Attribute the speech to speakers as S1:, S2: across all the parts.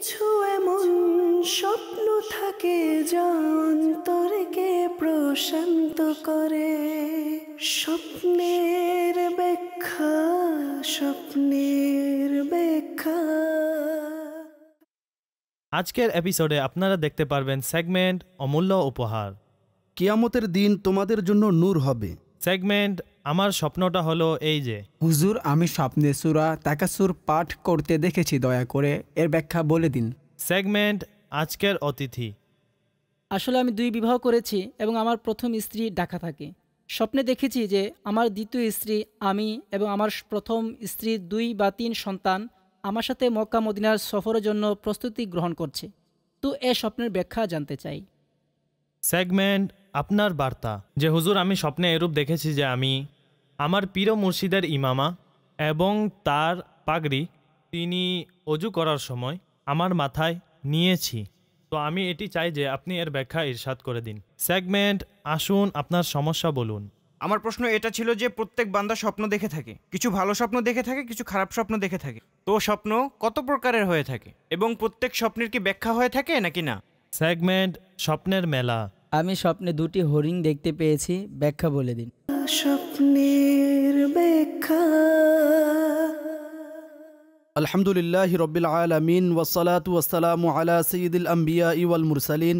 S1: কিছু এমন স্বপ্ন থাকে যা তোরকে প্রশান্ত করে স্বপ্নের ব্যাখ্যা স্বপ্নের ব্যাখ্যা
S2: আজকের এপিসোডে আপনারা দেখতে পারবেন সেগমেন্ট অমূল্য উপহার কিয়ামতের দিন তোমাদের জন্য নূর হবে সেগমেন্ট আমার স্বপ্নটা হলো এই যে
S1: হুজুর আমি স্বপ্নে সুরা তাকাসুর পাঠ করতে দেখেছি দয়া করে এর ব্যাখ্যা বলে দিন
S2: সেগমেন্ট আজকের অতিথি
S3: আসলে আমি দুই বিবাহ করেছি এবং আমার প্রথম স্ত্রী ডাকা থাকে স্বপ্নে দেখেছি যে আমার দ্বিতীয় স্ত্রী আমি এবং আমার প্রথম স্ত্রীর দুই বা তিন সন্তান আমার সাথে মক্কা মদিনার সফরের জন্য প্রস্তুতি গ্রহণ করছে তো এ স্বপ্নের ব্যাখ্যা জানতে চাই
S2: সেগমেন্ট আপনার বার্তা যে হুজুর আমি স্বপ্নে এরূপ দেখেছি যে আমি আমার পীর মুর্শিদের ইমামা এবং তার পাগড়ি তিনি অজু করার সময় আমার মাথায় নিয়েছি তো আমি এটি চাই যে আপনি এর ব্যাখ্যা ইরশাদ করে দিন সেগমেন্ট আসুন আপনার সমস্যা বলুন আমার প্রশ্ন এটা ছিল যে প্রত্যেক বান্দা স্বপ্ন দেখে থাকে কিছু ভালো স্বপ্ন দেখে থাকে কিছু খারাপ স্বপ্ন দেখে থাকে তো স্বপ্ন কত প্রকারের হয়ে থাকে এবং প্রত্যেক স্বপ্নের কি ব্যাখ্যা হয়ে থাকে নাকি না সেগমেন্ট স্বপ্নের মেলা আমি
S4: স্বপ্নে দুটি হরিণ দেখতে পেয়েছি ব্যাখ্যা বলে দিন
S1: স্বপ্নের ব্যাখ্যা
S5: আলহামদুলিল্লাহ রবিল আলমিন ওসলাত ওসালাম আলা সঈদুল আম্বিয়া ইউল মুরসালিন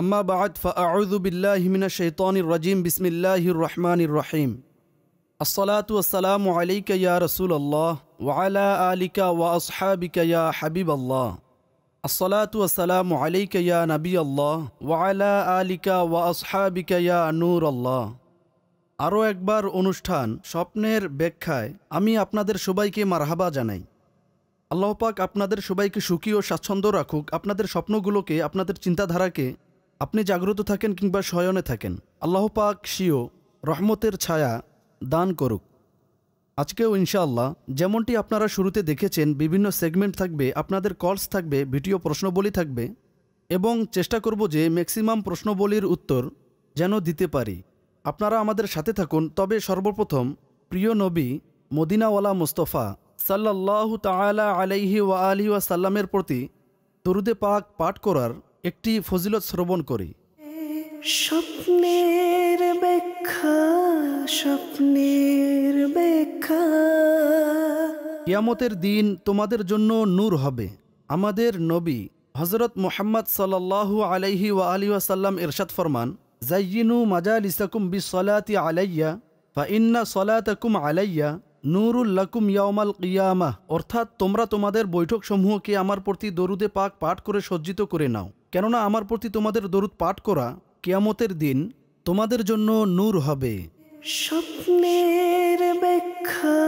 S5: আম্মা বাদ ফাউদু বিল্লাহ মিনা শৈতানির রাজিম বিসমিল্লাহির রহমানির রহিম আসসালাতু আসসালামু আলাইকা ইয়া রাসূলুল্লাহ ওয়া আলা আলিকা ওয়া আসহাবিকা ইয়া হাবিবাল্লাহ আসসালাতু আলাইকা ইয়া আল্লাহ ওয়ালা আলিকা ওয়া আসহাবিকা নূর আল্লাহ আরও একবার অনুষ্ঠান স্বপ্নের ব্যাখ্যায় আমি আপনাদের সবাইকে মারহাবা জানাই আল্লাহ পাক আপনাদের সবাইকে সুখী ও স্বাচ্ছন্দ্য রাখুক আপনাদের স্বপ্নগুলোকে আপনাদের চিন্তাধারাকে আপনি জাগ্রত থাকেন কিংবা শয়নে থাকেন আল্লাহ পাক রহমতের ছায়া দান করুক আজকেও ইনশাআল্লাহ যেমনটি আপনারা শুরুতে দেখেছেন বিভিন্ন সেগমেন্ট থাকবে আপনাদের কলস থাকবে ভিডিও প্রশ্নবলী থাকবে এবং চেষ্টা করব যে ম্যাক্সিমাম প্রশ্নবলীর উত্তর যেন দিতে পারি আপনারা আমাদের সাথে থাকুন তবে সর্বপ্রথম প্রিয় নবী মদিনাওয়ালা মোস্তফা সাল্লাহু তালা আলাইহি ওয়া আলি ওয়াসাল্লামের প্রতি দরুদে পাক পাঠ করার একটি ফজিলত শ্রবণ করি
S1: স্বপ্নের ব্যাখ্যা স্বপ্নের
S5: ব্যাখ্যা কিয়ামতের দিন তোমাদের জন্য নূর হবে আমাদের নবী হজরত মোহাম্মদ সাল্লাহু আলাইহি ওয়া আলি ওয়াসাল্লাম ইরশাদ ফরমান জাইনু মাজাল ইসাকুম সলাতি আলাইয়া বা ইন্না সলাতাকুম আলাইয়া নুরুল লাকুম ইয়ামাল কিয়ামা অর্থাৎ তোমরা তোমাদের বৈঠক সমূহকে আমার প্রতি দরুদে পাক পাঠ করে সজ্জিত করে নাও কেননা আমার প্রতি তোমাদের দরুদ পাঠ করা কেয়ামতের দিন তোমাদের জন্য নূর হবে
S1: স্বপ্নের ব্যাখ্যা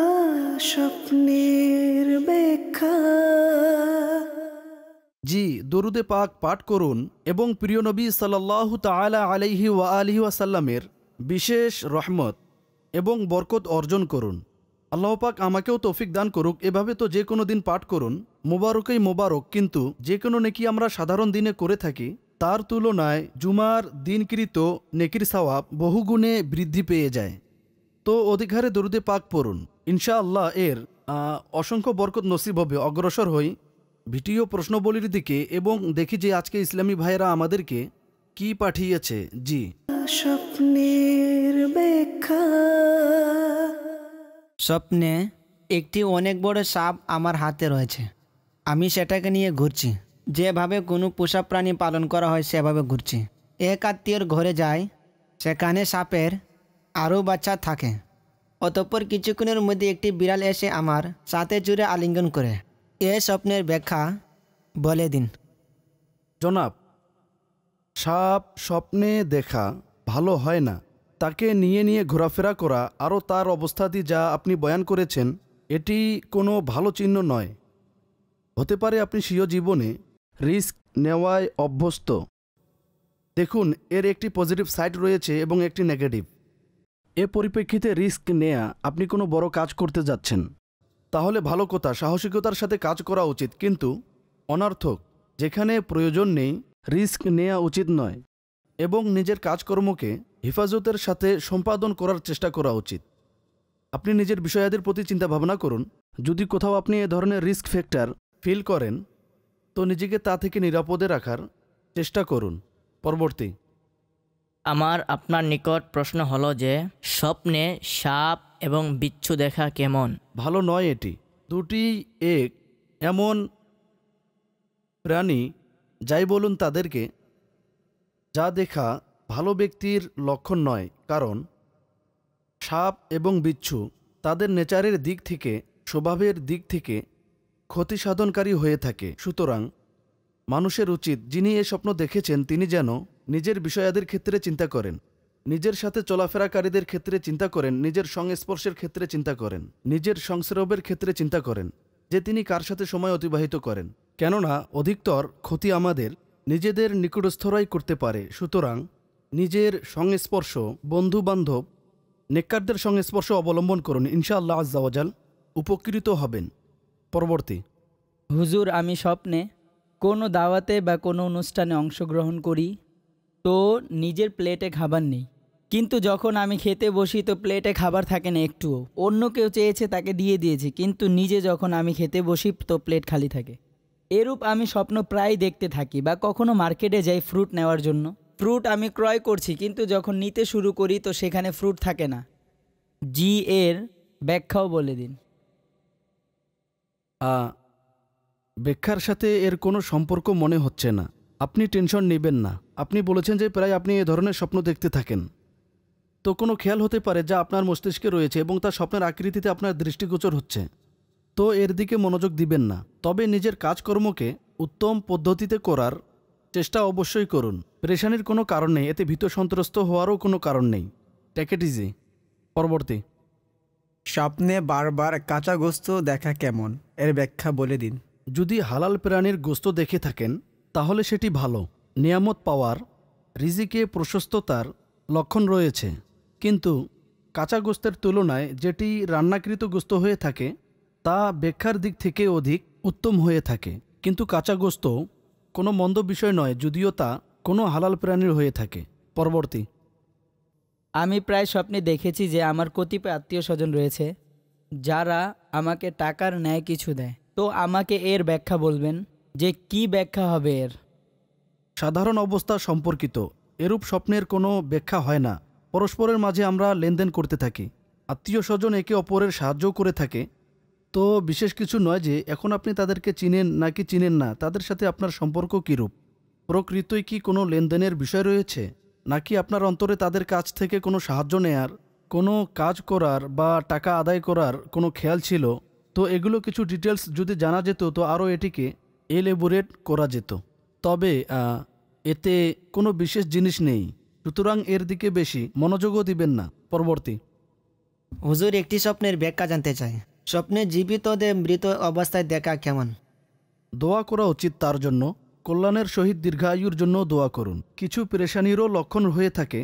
S1: স্বপ্নের ব্যাখ্যা
S5: জি দরুদে পাক পাঠ করুন এবং প্রিয় নবী সাল্লাহু তালা আলহি ওয়া আলহি ওয়াসাল্লামের বিশেষ রহমত এবং বরকত অর্জন করুন আল্লাহ পাক আমাকেও তৌফিক দান করুক এভাবে তো যে কোনো দিন পাঠ করুন মোবারকেই মোবারক কিন্তু যে কোনো নেকি আমরা সাধারণ দিনে করে থাকি তার তুলনায় জুমার দিনকৃত নেকির সওয়াব বহুগুণে বৃদ্ধি পেয়ে যায় তো অধিকারে দরুদে পাক পড়ুন ইনশাআল্লাহ এর অসংখ্য বরকত নসিব হবে অগ্রসর হই ভিডিও প্রশ্নবলির দিকে এবং দেখি যে আজকে ইসলামী ভাইয়েরা আমাদেরকে কি পাঠিয়েছে জি
S1: স্বপ্নের
S4: স্বপ্নে একটি অনেক বড় সাপ আমার হাতে রয়েছে আমি সেটাকে নিয়ে ঘুরছি যেভাবে কোনো পোষা প্রাণী পালন করা হয় সেভাবে ঘুরছে এক আত্মীয়র ঘরে যায় সেখানে সাপের আরও বাচ্চা থাকে অতঃপর কিছুক্ষণের মধ্যে একটি বিড়াল এসে আমার সাথে জুড়ে আলিঙ্গন করে এ স্বপ্নের ব্যাখ্যা
S5: বলে দিন জনাব সাপ স্বপ্নে দেখা ভালো হয় না তাকে নিয়ে নিয়ে ঘোরাফেরা করা আরও তার অবস্থাটি যা আপনি বয়ান করেছেন এটি কোনো ভালো চিহ্ন নয় হতে পারে আপনি স্বীয় জীবনে রিস্ক নেওয়ায় অভ্যস্ত দেখুন এর একটি পজিটিভ সাইড রয়েছে এবং একটি নেগেটিভ এ পরিপ্রেক্ষিতে রিস্ক নেয়া আপনি কোনো বড় কাজ করতে যাচ্ছেন তাহলে ভালো কথা সাহসিকতার সাথে কাজ করা উচিত কিন্তু অনার্থক যেখানে প্রয়োজন নেই রিস্ক নেওয়া উচিত নয় এবং নিজের কাজকর্মকে হেফাজতের সাথে সম্পাদন করার চেষ্টা করা উচিত আপনি নিজের বিষয়াদের প্রতি চিন্তা ভাবনা করুন যদি কোথাও আপনি এ ধরনের রিস্ক ফ্যাক্টর ফিল করেন তো নিজেকে তা থেকে নিরাপদে রাখার চেষ্টা করুন পরবর্তী
S4: আমার আপনার নিকট প্রশ্ন হলো যে স্বপ্নে সাপ এবং
S5: বিচ্ছু দেখা কেমন ভালো নয় এটি দুটি এক এমন প্রাণী যাই বলুন তাদেরকে যা দেখা ভালো ব্যক্তির লক্ষণ নয় কারণ সাপ এবং বিচ্ছু তাদের নেচারের দিক থেকে স্বভাবের দিক থেকে ক্ষতি সাধনকারী হয়ে থাকে সুতরাং মানুষের উচিত যিনি এ স্বপ্ন দেখেছেন তিনি যেন নিজের বিষয়াদের ক্ষেত্রে চিন্তা করেন নিজের সাথে চলাফেরাকারীদের ক্ষেত্রে চিন্তা করেন নিজের সংস্পর্শের ক্ষেত্রে চিন্তা করেন নিজের সংস্রবের ক্ষেত্রে চিন্তা করেন যে তিনি কার সাথে সময় অতিবাহিত করেন কেননা অধিকতর ক্ষতি আমাদের নিজেদের নিকটস্থরাই করতে পারে সুতরাং নিজের সংস্পর্শ বন্ধু বান্ধব নেককারদের সংস্পর্শ অবলম্বন করুন ইনশাআল্লাহ আজ্জাওয়াজাল উপকৃত হবেন পরবর্তী হুজুর আমি
S4: স্বপ্নে কোনো দাওয়াতে বা কোনো অনুষ্ঠানে অংশগ্রহণ করি তো নিজের প্লেটে খাবার নেই কিন্তু যখন আমি খেতে বসি তো প্লেটে খাবার থাকে না একটুও অন্য কেউ চেয়েছে তাকে দিয়ে দিয়েছি কিন্তু নিজে যখন আমি খেতে বসি তো প্লেট খালি থাকে এরূপ আমি স্বপ্ন প্রায় দেখতে থাকি বা কখনো মার্কেটে যাই ফ্রুট নেওয়ার জন্য ফ্রুট আমি ক্রয় করছি কিন্তু যখন নিতে শুরু করি তো সেখানে ফ্রুট থাকে না জি এর ব্যাখ্যাও বলে দিন
S5: ব্যাখ্যার সাথে এর কোনো সম্পর্ক মনে হচ্ছে না আপনি টেনশন নেবেন না আপনি বলেছেন যে প্রায় আপনি এ ধরনের স্বপ্ন দেখতে থাকেন তো কোনো খেয়াল হতে পারে যা আপনার মস্তিষ্কে রয়েছে এবং তার স্বপ্নের আকৃতিতে আপনার দৃষ্টিগোচর হচ্ছে তো এর দিকে মনোযোগ দিবেন না তবে নিজের কাজকর্মকে উত্তম পদ্ধতিতে করার চেষ্টা অবশ্যই করুন প্রেশানির কোনো কারণ নেই এতে ভীত সন্ত্রস্ত হওয়ারও কোনো কারণ নেই ট্যাকেটিজি পরবর্তী স্বপ্নে বারবার কাঁচা গোস্ত দেখা কেমন এর ব্যাখ্যা বলে দিন যদি হালাল প্রাণীর গোস্ত দেখে থাকেন তাহলে সেটি ভালো নিয়ামত পাওয়ার রিজিকে প্রশস্ততার লক্ষণ রয়েছে কিন্তু কাঁচা গোস্তের তুলনায় যেটি রান্নাকৃত গোস্ত হয়ে থাকে তা ব্যাখ্যার দিক থেকে অধিক উত্তম হয়ে থাকে কিন্তু কাঁচা গোস্ত কোনো মন্দ বিষয় নয় যদিও তা কোনো হালাল প্রাণীর হয়ে থাকে পরবর্তী
S4: আমি প্রায় স্বপ্নে দেখেছি যে আমার কতিপয় আত্মীয় স্বজন রয়েছে যারা আমাকে টাকার ন্যায় কিছু দেয় তো আমাকে এর ব্যাখ্যা বলবেন
S5: যে কি ব্যাখ্যা হবে এর সাধারণ অবস্থা সম্পর্কিত এরূপ স্বপ্নের কোনো ব্যাখ্যা হয় না পরস্পরের মাঝে আমরা লেনদেন করতে থাকি আত্মীয় স্বজন একে অপরের সাহায্য করে থাকে তো বিশেষ কিছু নয় যে এখন আপনি তাদেরকে চিনেন নাকি চিনেন না তাদের সাথে আপনার সম্পর্ক কীরূপ প্রকৃতই কি কোনো লেনদেনের বিষয় রয়েছে নাকি আপনার অন্তরে তাদের কাছ থেকে কোনো সাহায্য নেয়ার কোনো কাজ করার বা টাকা আদায় করার কোনো খেয়াল ছিল তো এগুলো কিছু ডিটেলস যদি জানা যেত তো আরও এটিকে এলেবোরেট করা যেত তবে এতে কোনো বিশেষ জিনিস নেই সুতরাং এর দিকে বেশি মনোযোগও দিবেন না পরবর্তী হুজুর একটি স্বপ্নের ব্যাখ্যা জানতে চাই স্বপ্নে জীবিতদের মৃত অবস্থায় দেখা কেমন দোয়া করা উচিত তার জন্য কল্যাণের সহিত দীর্ঘায়ুর জন্য দোয়া করুন কিছু পেরেশানিরও লক্ষণ হয়ে থাকে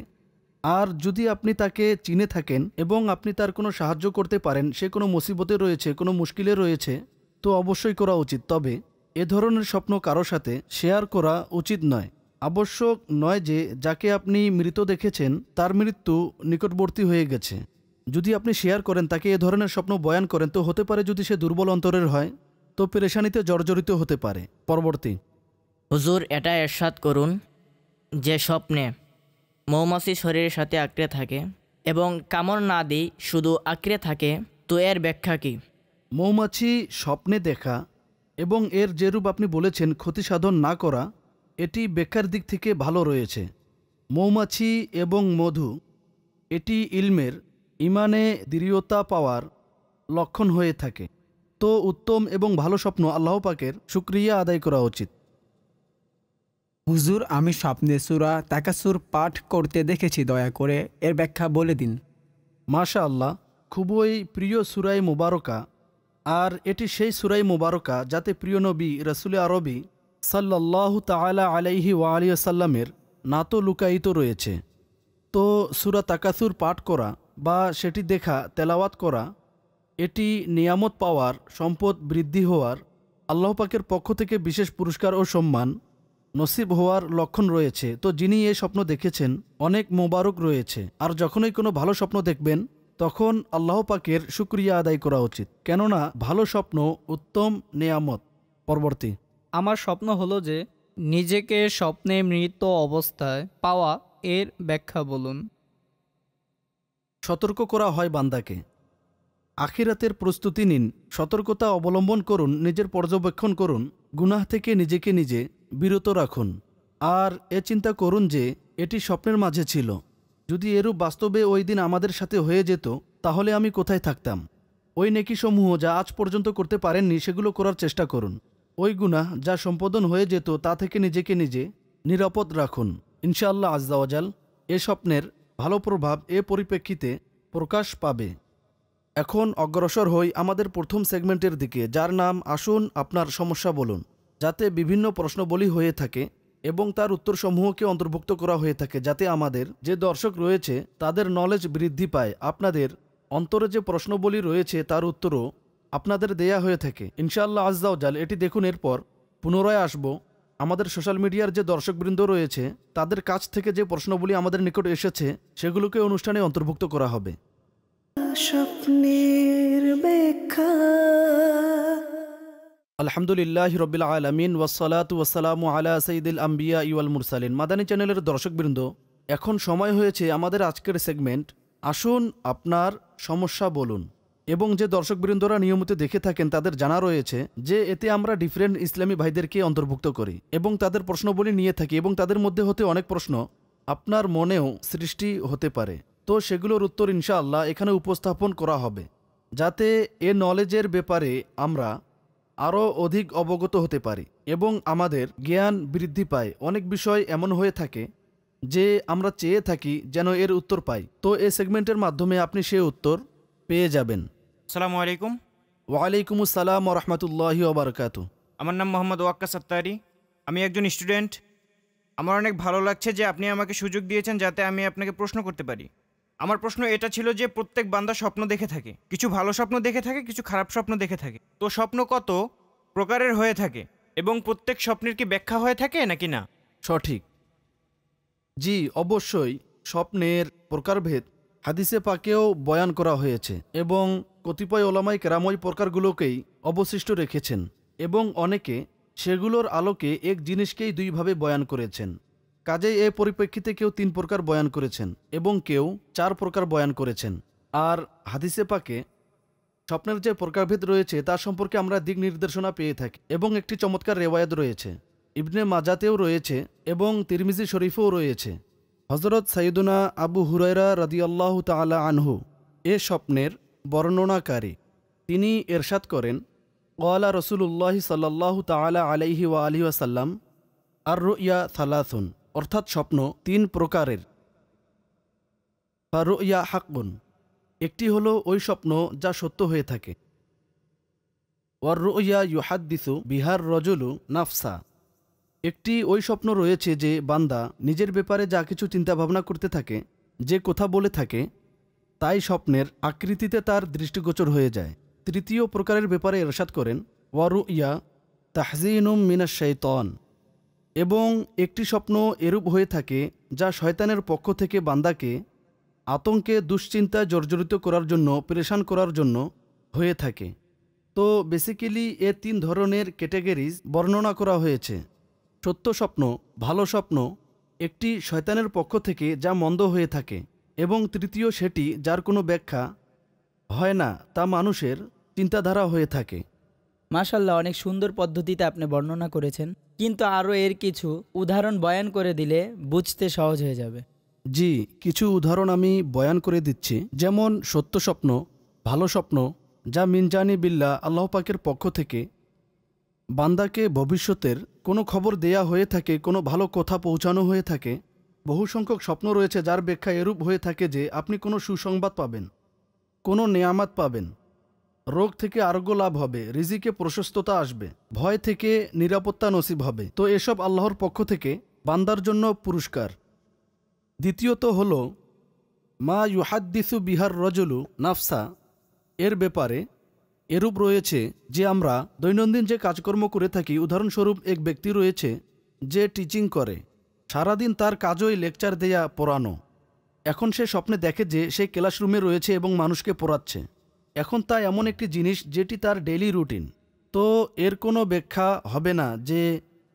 S5: আর যদি আপনি তাকে চিনে থাকেন এবং আপনি তার কোনো সাহায্য করতে পারেন সে কোনো মুসিবতে রয়েছে কোনো মুশকিলে রয়েছে তো অবশ্যই করা উচিত তবে এ ধরনের স্বপ্ন কারো সাথে শেয়ার করা উচিত নয় আবশ্যক নয় যে যাকে আপনি মৃত দেখেছেন তার মৃত্যু নিকটবর্তী হয়ে গেছে যদি আপনি শেয়ার করেন তাকে এ ধরনের স্বপ্ন বয়ান করেন তো হতে পারে যদি সে দুর্বল অন্তরের হয় তো পেরেশানিতে জর্জরিত হতে পারে পরবর্তী
S4: হুজুর এটা এরশাদ করুন যে স্বপ্নে মৌমাছি শরীরের সাথে আঁকড়ে থাকে এবং কামড় না দিই শুধু আঁকড়ে থাকে
S5: তো এর ব্যাখ্যা কি মৌমাছি স্বপ্নে দেখা এবং এর যেরূপ আপনি বলেছেন ক্ষতি সাধন না করা এটি ব্যাখ্যার দিক থেকে ভালো রয়েছে মৌমাছি এবং মধু এটি ইলমের ইমানে দৃঢ়তা পাওয়ার লক্ষণ হয়ে থাকে তো উত্তম এবং ভালো স্বপ্ন আল্লাহ পাকের সুক্রিয়া আদায় করা উচিত হুজুর আমি স্বপ্নে সুরা তাকাসুর পাঠ করতে দেখেছি দয়া করে এর ব্যাখ্যা বলে দিন মাশা আল্লাহ খুবই প্রিয় সুরাই মুবারকা আর এটি সেই সুরাই মুবারকা যাতে প্রিয় নবী রসুল আরবি সাল্লাহ তালা আলাইহি সাল্লামের নাতো লুকায়িত রয়েছে তো সুরা তাকাসুর পাঠ করা বা সেটি দেখা তেলাওয়াত করা এটি নিয়ামত পাওয়ার সম্পদ বৃদ্ধি হওয়ার আল্লাহ পাকের পক্ষ থেকে বিশেষ পুরস্কার ও সম্মান নসিব হওয়ার লক্ষণ রয়েছে তো যিনি এই স্বপ্ন দেখেছেন অনেক মোবারক রয়েছে আর যখনই কোনো ভালো স্বপ্ন দেখবেন তখন আল্লাহ পাকের সুক্রিয়া আদায় করা উচিত কেননা ভালো স্বপ্ন উত্তম নেয়ামত পরবর্তী
S3: আমার স্বপ্ন হলো যে নিজেকে স্বপ্নে মৃত অবস্থায় পাওয়া এর ব্যাখ্যা বলুন
S5: সতর্ক করা হয় বান্দাকে আখিরাতের প্রস্তুতি নিন সতর্কতা অবলম্বন করুন নিজের পর্যবেক্ষণ করুন গুনাহ থেকে নিজেকে নিজে বিরত রাখুন আর এ চিন্তা করুন যে এটি স্বপ্নের মাঝে ছিল যদি এরূপ বাস্তবে ওই দিন আমাদের সাথে হয়ে যেত তাহলে আমি কোথায় থাকতাম ওই নেকিসমূহ যা আজ পর্যন্ত করতে পারেননি সেগুলো করার চেষ্টা করুন ওই গুণা যা সম্পাদন হয়ে যেত তা থেকে নিজেকে নিজে নিরাপদ রাখুন ইনশাআল্লাহ আজদাওয়াজাল এ স্বপ্নের ভালো প্রভাব এ পরিপ্রেক্ষিতে প্রকাশ পাবে এখন অগ্রসর হই আমাদের প্রথম সেগমেন্টের দিকে যার নাম আসুন আপনার সমস্যা বলুন যাতে বিভিন্ন প্রশ্নবলী হয়ে থাকে এবং তার উত্তরসমূহকে অন্তর্ভুক্ত করা হয়ে থাকে যাতে আমাদের যে দর্শক রয়েছে তাদের নলেজ বৃদ্ধি পায় আপনাদের অন্তরে যে প্রশ্নবলী রয়েছে তার উত্তরও আপনাদের দেয়া হয়ে থাকে ইনশাআল্লাহ জাল এটি দেখুন এরপর পুনরায় আসব আমাদের সোশ্যাল মিডিয়ার যে দর্শকবৃন্দ রয়েছে তাদের কাছ থেকে যে প্রশ্নগুলি আমাদের নিকট এসেছে সেগুলোকে অনুষ্ঠানে অন্তর্ভুক্ত করা হবে
S1: স্বপ্নের ব্যাখ্যা
S5: আলহামদুলিল্লাহ
S1: রবিল আলমিন
S5: ওয়াসালাত ওয়াসালাম আলা সঈদুল আম্বিয়া ইউল মুরসালিন মাদানী চ্যানেলের দর্শকবৃন্দ এখন সময় হয়েছে আমাদের আজকের সেগমেন্ট আসুন আপনার সমস্যা বলুন এবং যে দর্শকবৃন্দরা নিয়মিত দেখে থাকেন তাদের জানা রয়েছে যে এতে আমরা ডিফারেন্ট ইসলামী ভাইদেরকে অন্তর্ভুক্ত করি এবং তাদের প্রশ্নবলী নিয়ে থাকি এবং তাদের মধ্যে হতে অনেক প্রশ্ন আপনার মনেও সৃষ্টি হতে পারে তো সেগুলোর উত্তর ইনশাআল্লাহ এখানে উপস্থাপন করা হবে যাতে এ নলেজের ব্যাপারে আমরা আরও অধিক অবগত হতে পারি এবং আমাদের জ্ঞান বৃদ্ধি পায় অনেক বিষয় এমন হয়ে থাকে যে আমরা চেয়ে থাকি যেন এর উত্তর পাই তো এ সেগমেন্টের মাধ্যমে আপনি সে উত্তর পেয়ে যাবেন সালামু আলাইকুম ওয়ালাইকুম আসসালাম রহমতুল্লাহ ওবরকাত
S2: আমার নাম মোহাম্মদ ওয়াক্কা সত্তারি আমি একজন স্টুডেন্ট আমার অনেক ভালো লাগছে যে আপনি আমাকে সুযোগ দিয়েছেন যাতে আমি আপনাকে প্রশ্ন করতে পারি আমার প্রশ্ন এটা ছিল যে প্রত্যেক বান্দা স্বপ্ন দেখে থাকে কিছু ভালো স্বপ্ন দেখে থাকে কিছু খারাপ স্বপ্ন দেখে থাকে তো স্বপ্ন কত প্রকারের হয়ে থাকে এবং প্রত্যেক স্বপ্নের কি ব্যাখ্যা হয়ে থাকে নাকি না
S5: সঠিক জি অবশ্যই স্বপ্নের প্রকারভেদ হাদিসে পাকেও বয়ান করা হয়েছে এবং কতিপয় ওলামাই কেরাময় প্রকারগুলোকেই অবশিষ্ট রেখেছেন এবং অনেকে সেগুলোর আলোকে এক জিনিসকেই দুইভাবে বয়ান করেছেন কাজেই এ পরিপ্রেক্ষিতে কেউ তিন প্রকার বয়ান করেছেন এবং কেউ চার প্রকার বয়ান করেছেন আর হাদিসে পাকে স্বপ্নের যে প্রকারভেদ রয়েছে তা সম্পর্কে আমরা দিক নির্দেশনা পেয়ে থাকি এবং একটি চমৎকার রেওয়ায়ত রয়েছে ইবনে মাজাতেও রয়েছে এবং তিরমিজি শরীফেও রয়েছে হজরত সাইদুনা আবু হুরাইরা আল্লাহ তালা আনহু এ স্বপ্নের বর্ণনাকারী তিনি এরশাদ করেন ওয়ালা রসুল্লাহ সাল্লাহ তালা আলাইহি ওয়া আলহি ওয়াসাল্লাম আর রুইয়া থালাথুন অর্থাৎ স্বপ্ন তিন প্রকারের ইয়া হাকবন একটি হল ওই স্বপ্ন যা সত্য হয়ে থাকে ওয়ার ইউহাদ্দিসু বিহার রজলু নাফসা একটি ওই স্বপ্ন রয়েছে যে বান্দা নিজের ব্যাপারে যা কিছু চিন্তাভাবনা করতে থাকে যে কথা বলে থাকে তাই স্বপ্নের আকৃতিতে তার দৃষ্টিগোচর হয়ে যায় তৃতীয় প্রকারের ব্যাপারে এরশাদ করেন ওয়ারু ইয়া তাহজিনুম মিনা শৈতন এবং একটি স্বপ্ন এরূপ হয়ে থাকে যা শয়তানের পক্ষ থেকে বান্দাকে আতঙ্কে দুশ্চিন্তায় জর্জরিত করার জন্য পরেশান করার জন্য হয়ে থাকে তো বেসিক্যালি এ তিন ধরনের ক্যাটাগরিজ বর্ণনা করা হয়েছে সত্য স্বপ্ন ভালো স্বপ্ন একটি শয়তানের পক্ষ থেকে যা মন্দ হয়ে থাকে এবং তৃতীয় সেটি যার কোনো ব্যাখ্যা হয় না তা মানুষের চিন্তাধারা হয়ে থাকে
S4: মাশাল্লাহ অনেক সুন্দর পদ্ধতিতে আপনি বর্ণনা করেছেন কিন্তু আরও এর কিছু উদাহরণ বয়ান করে দিলে বুঝতে সহজ হয়ে যাবে
S5: জি কিছু উদাহরণ আমি বয়ান করে দিচ্ছি যেমন সত্য স্বপ্ন ভালো স্বপ্ন যা মিনজানি বিল্লা আল্লাহ পাকের পক্ষ থেকে বান্দাকে ভবিষ্যতের কোনো খবর দেয়া হয়ে থাকে কোনো ভালো কথা পৌঁছানো হয়ে থাকে বহু সংখ্যক স্বপ্ন রয়েছে যার ব্যাখ্যা এরূপ হয়ে থাকে যে আপনি কোনো সুসংবাদ পাবেন কোনো নেয়ামাত পাবেন রোগ থেকে আরোগ্য লাভ হবে রিজিকে প্রশস্ততা আসবে ভয় থেকে নিরাপত্তা নসিব হবে তো এসব আল্লাহর পক্ষ থেকে বান্দার জন্য পুরস্কার দ্বিতীয়ত হল মা ইউহাদ্দিসু বিহার রজলু নাফসা এর ব্যাপারে এরূপ রয়েছে যে আমরা দৈনন্দিন যে কাজকর্ম করে থাকি উদাহরণস্বরূপ এক ব্যক্তি রয়েছে যে টিচিং করে সারাদিন তার কাজই লেকচার দেয়া পড়ানো এখন সে স্বপ্নে দেখে যে সে ক্লাসরুমে রয়েছে এবং মানুষকে পড়াচ্ছে এখন তা এমন একটি জিনিস যেটি তার ডেইলি রুটিন তো এর কোনো ব্যাখ্যা হবে না যে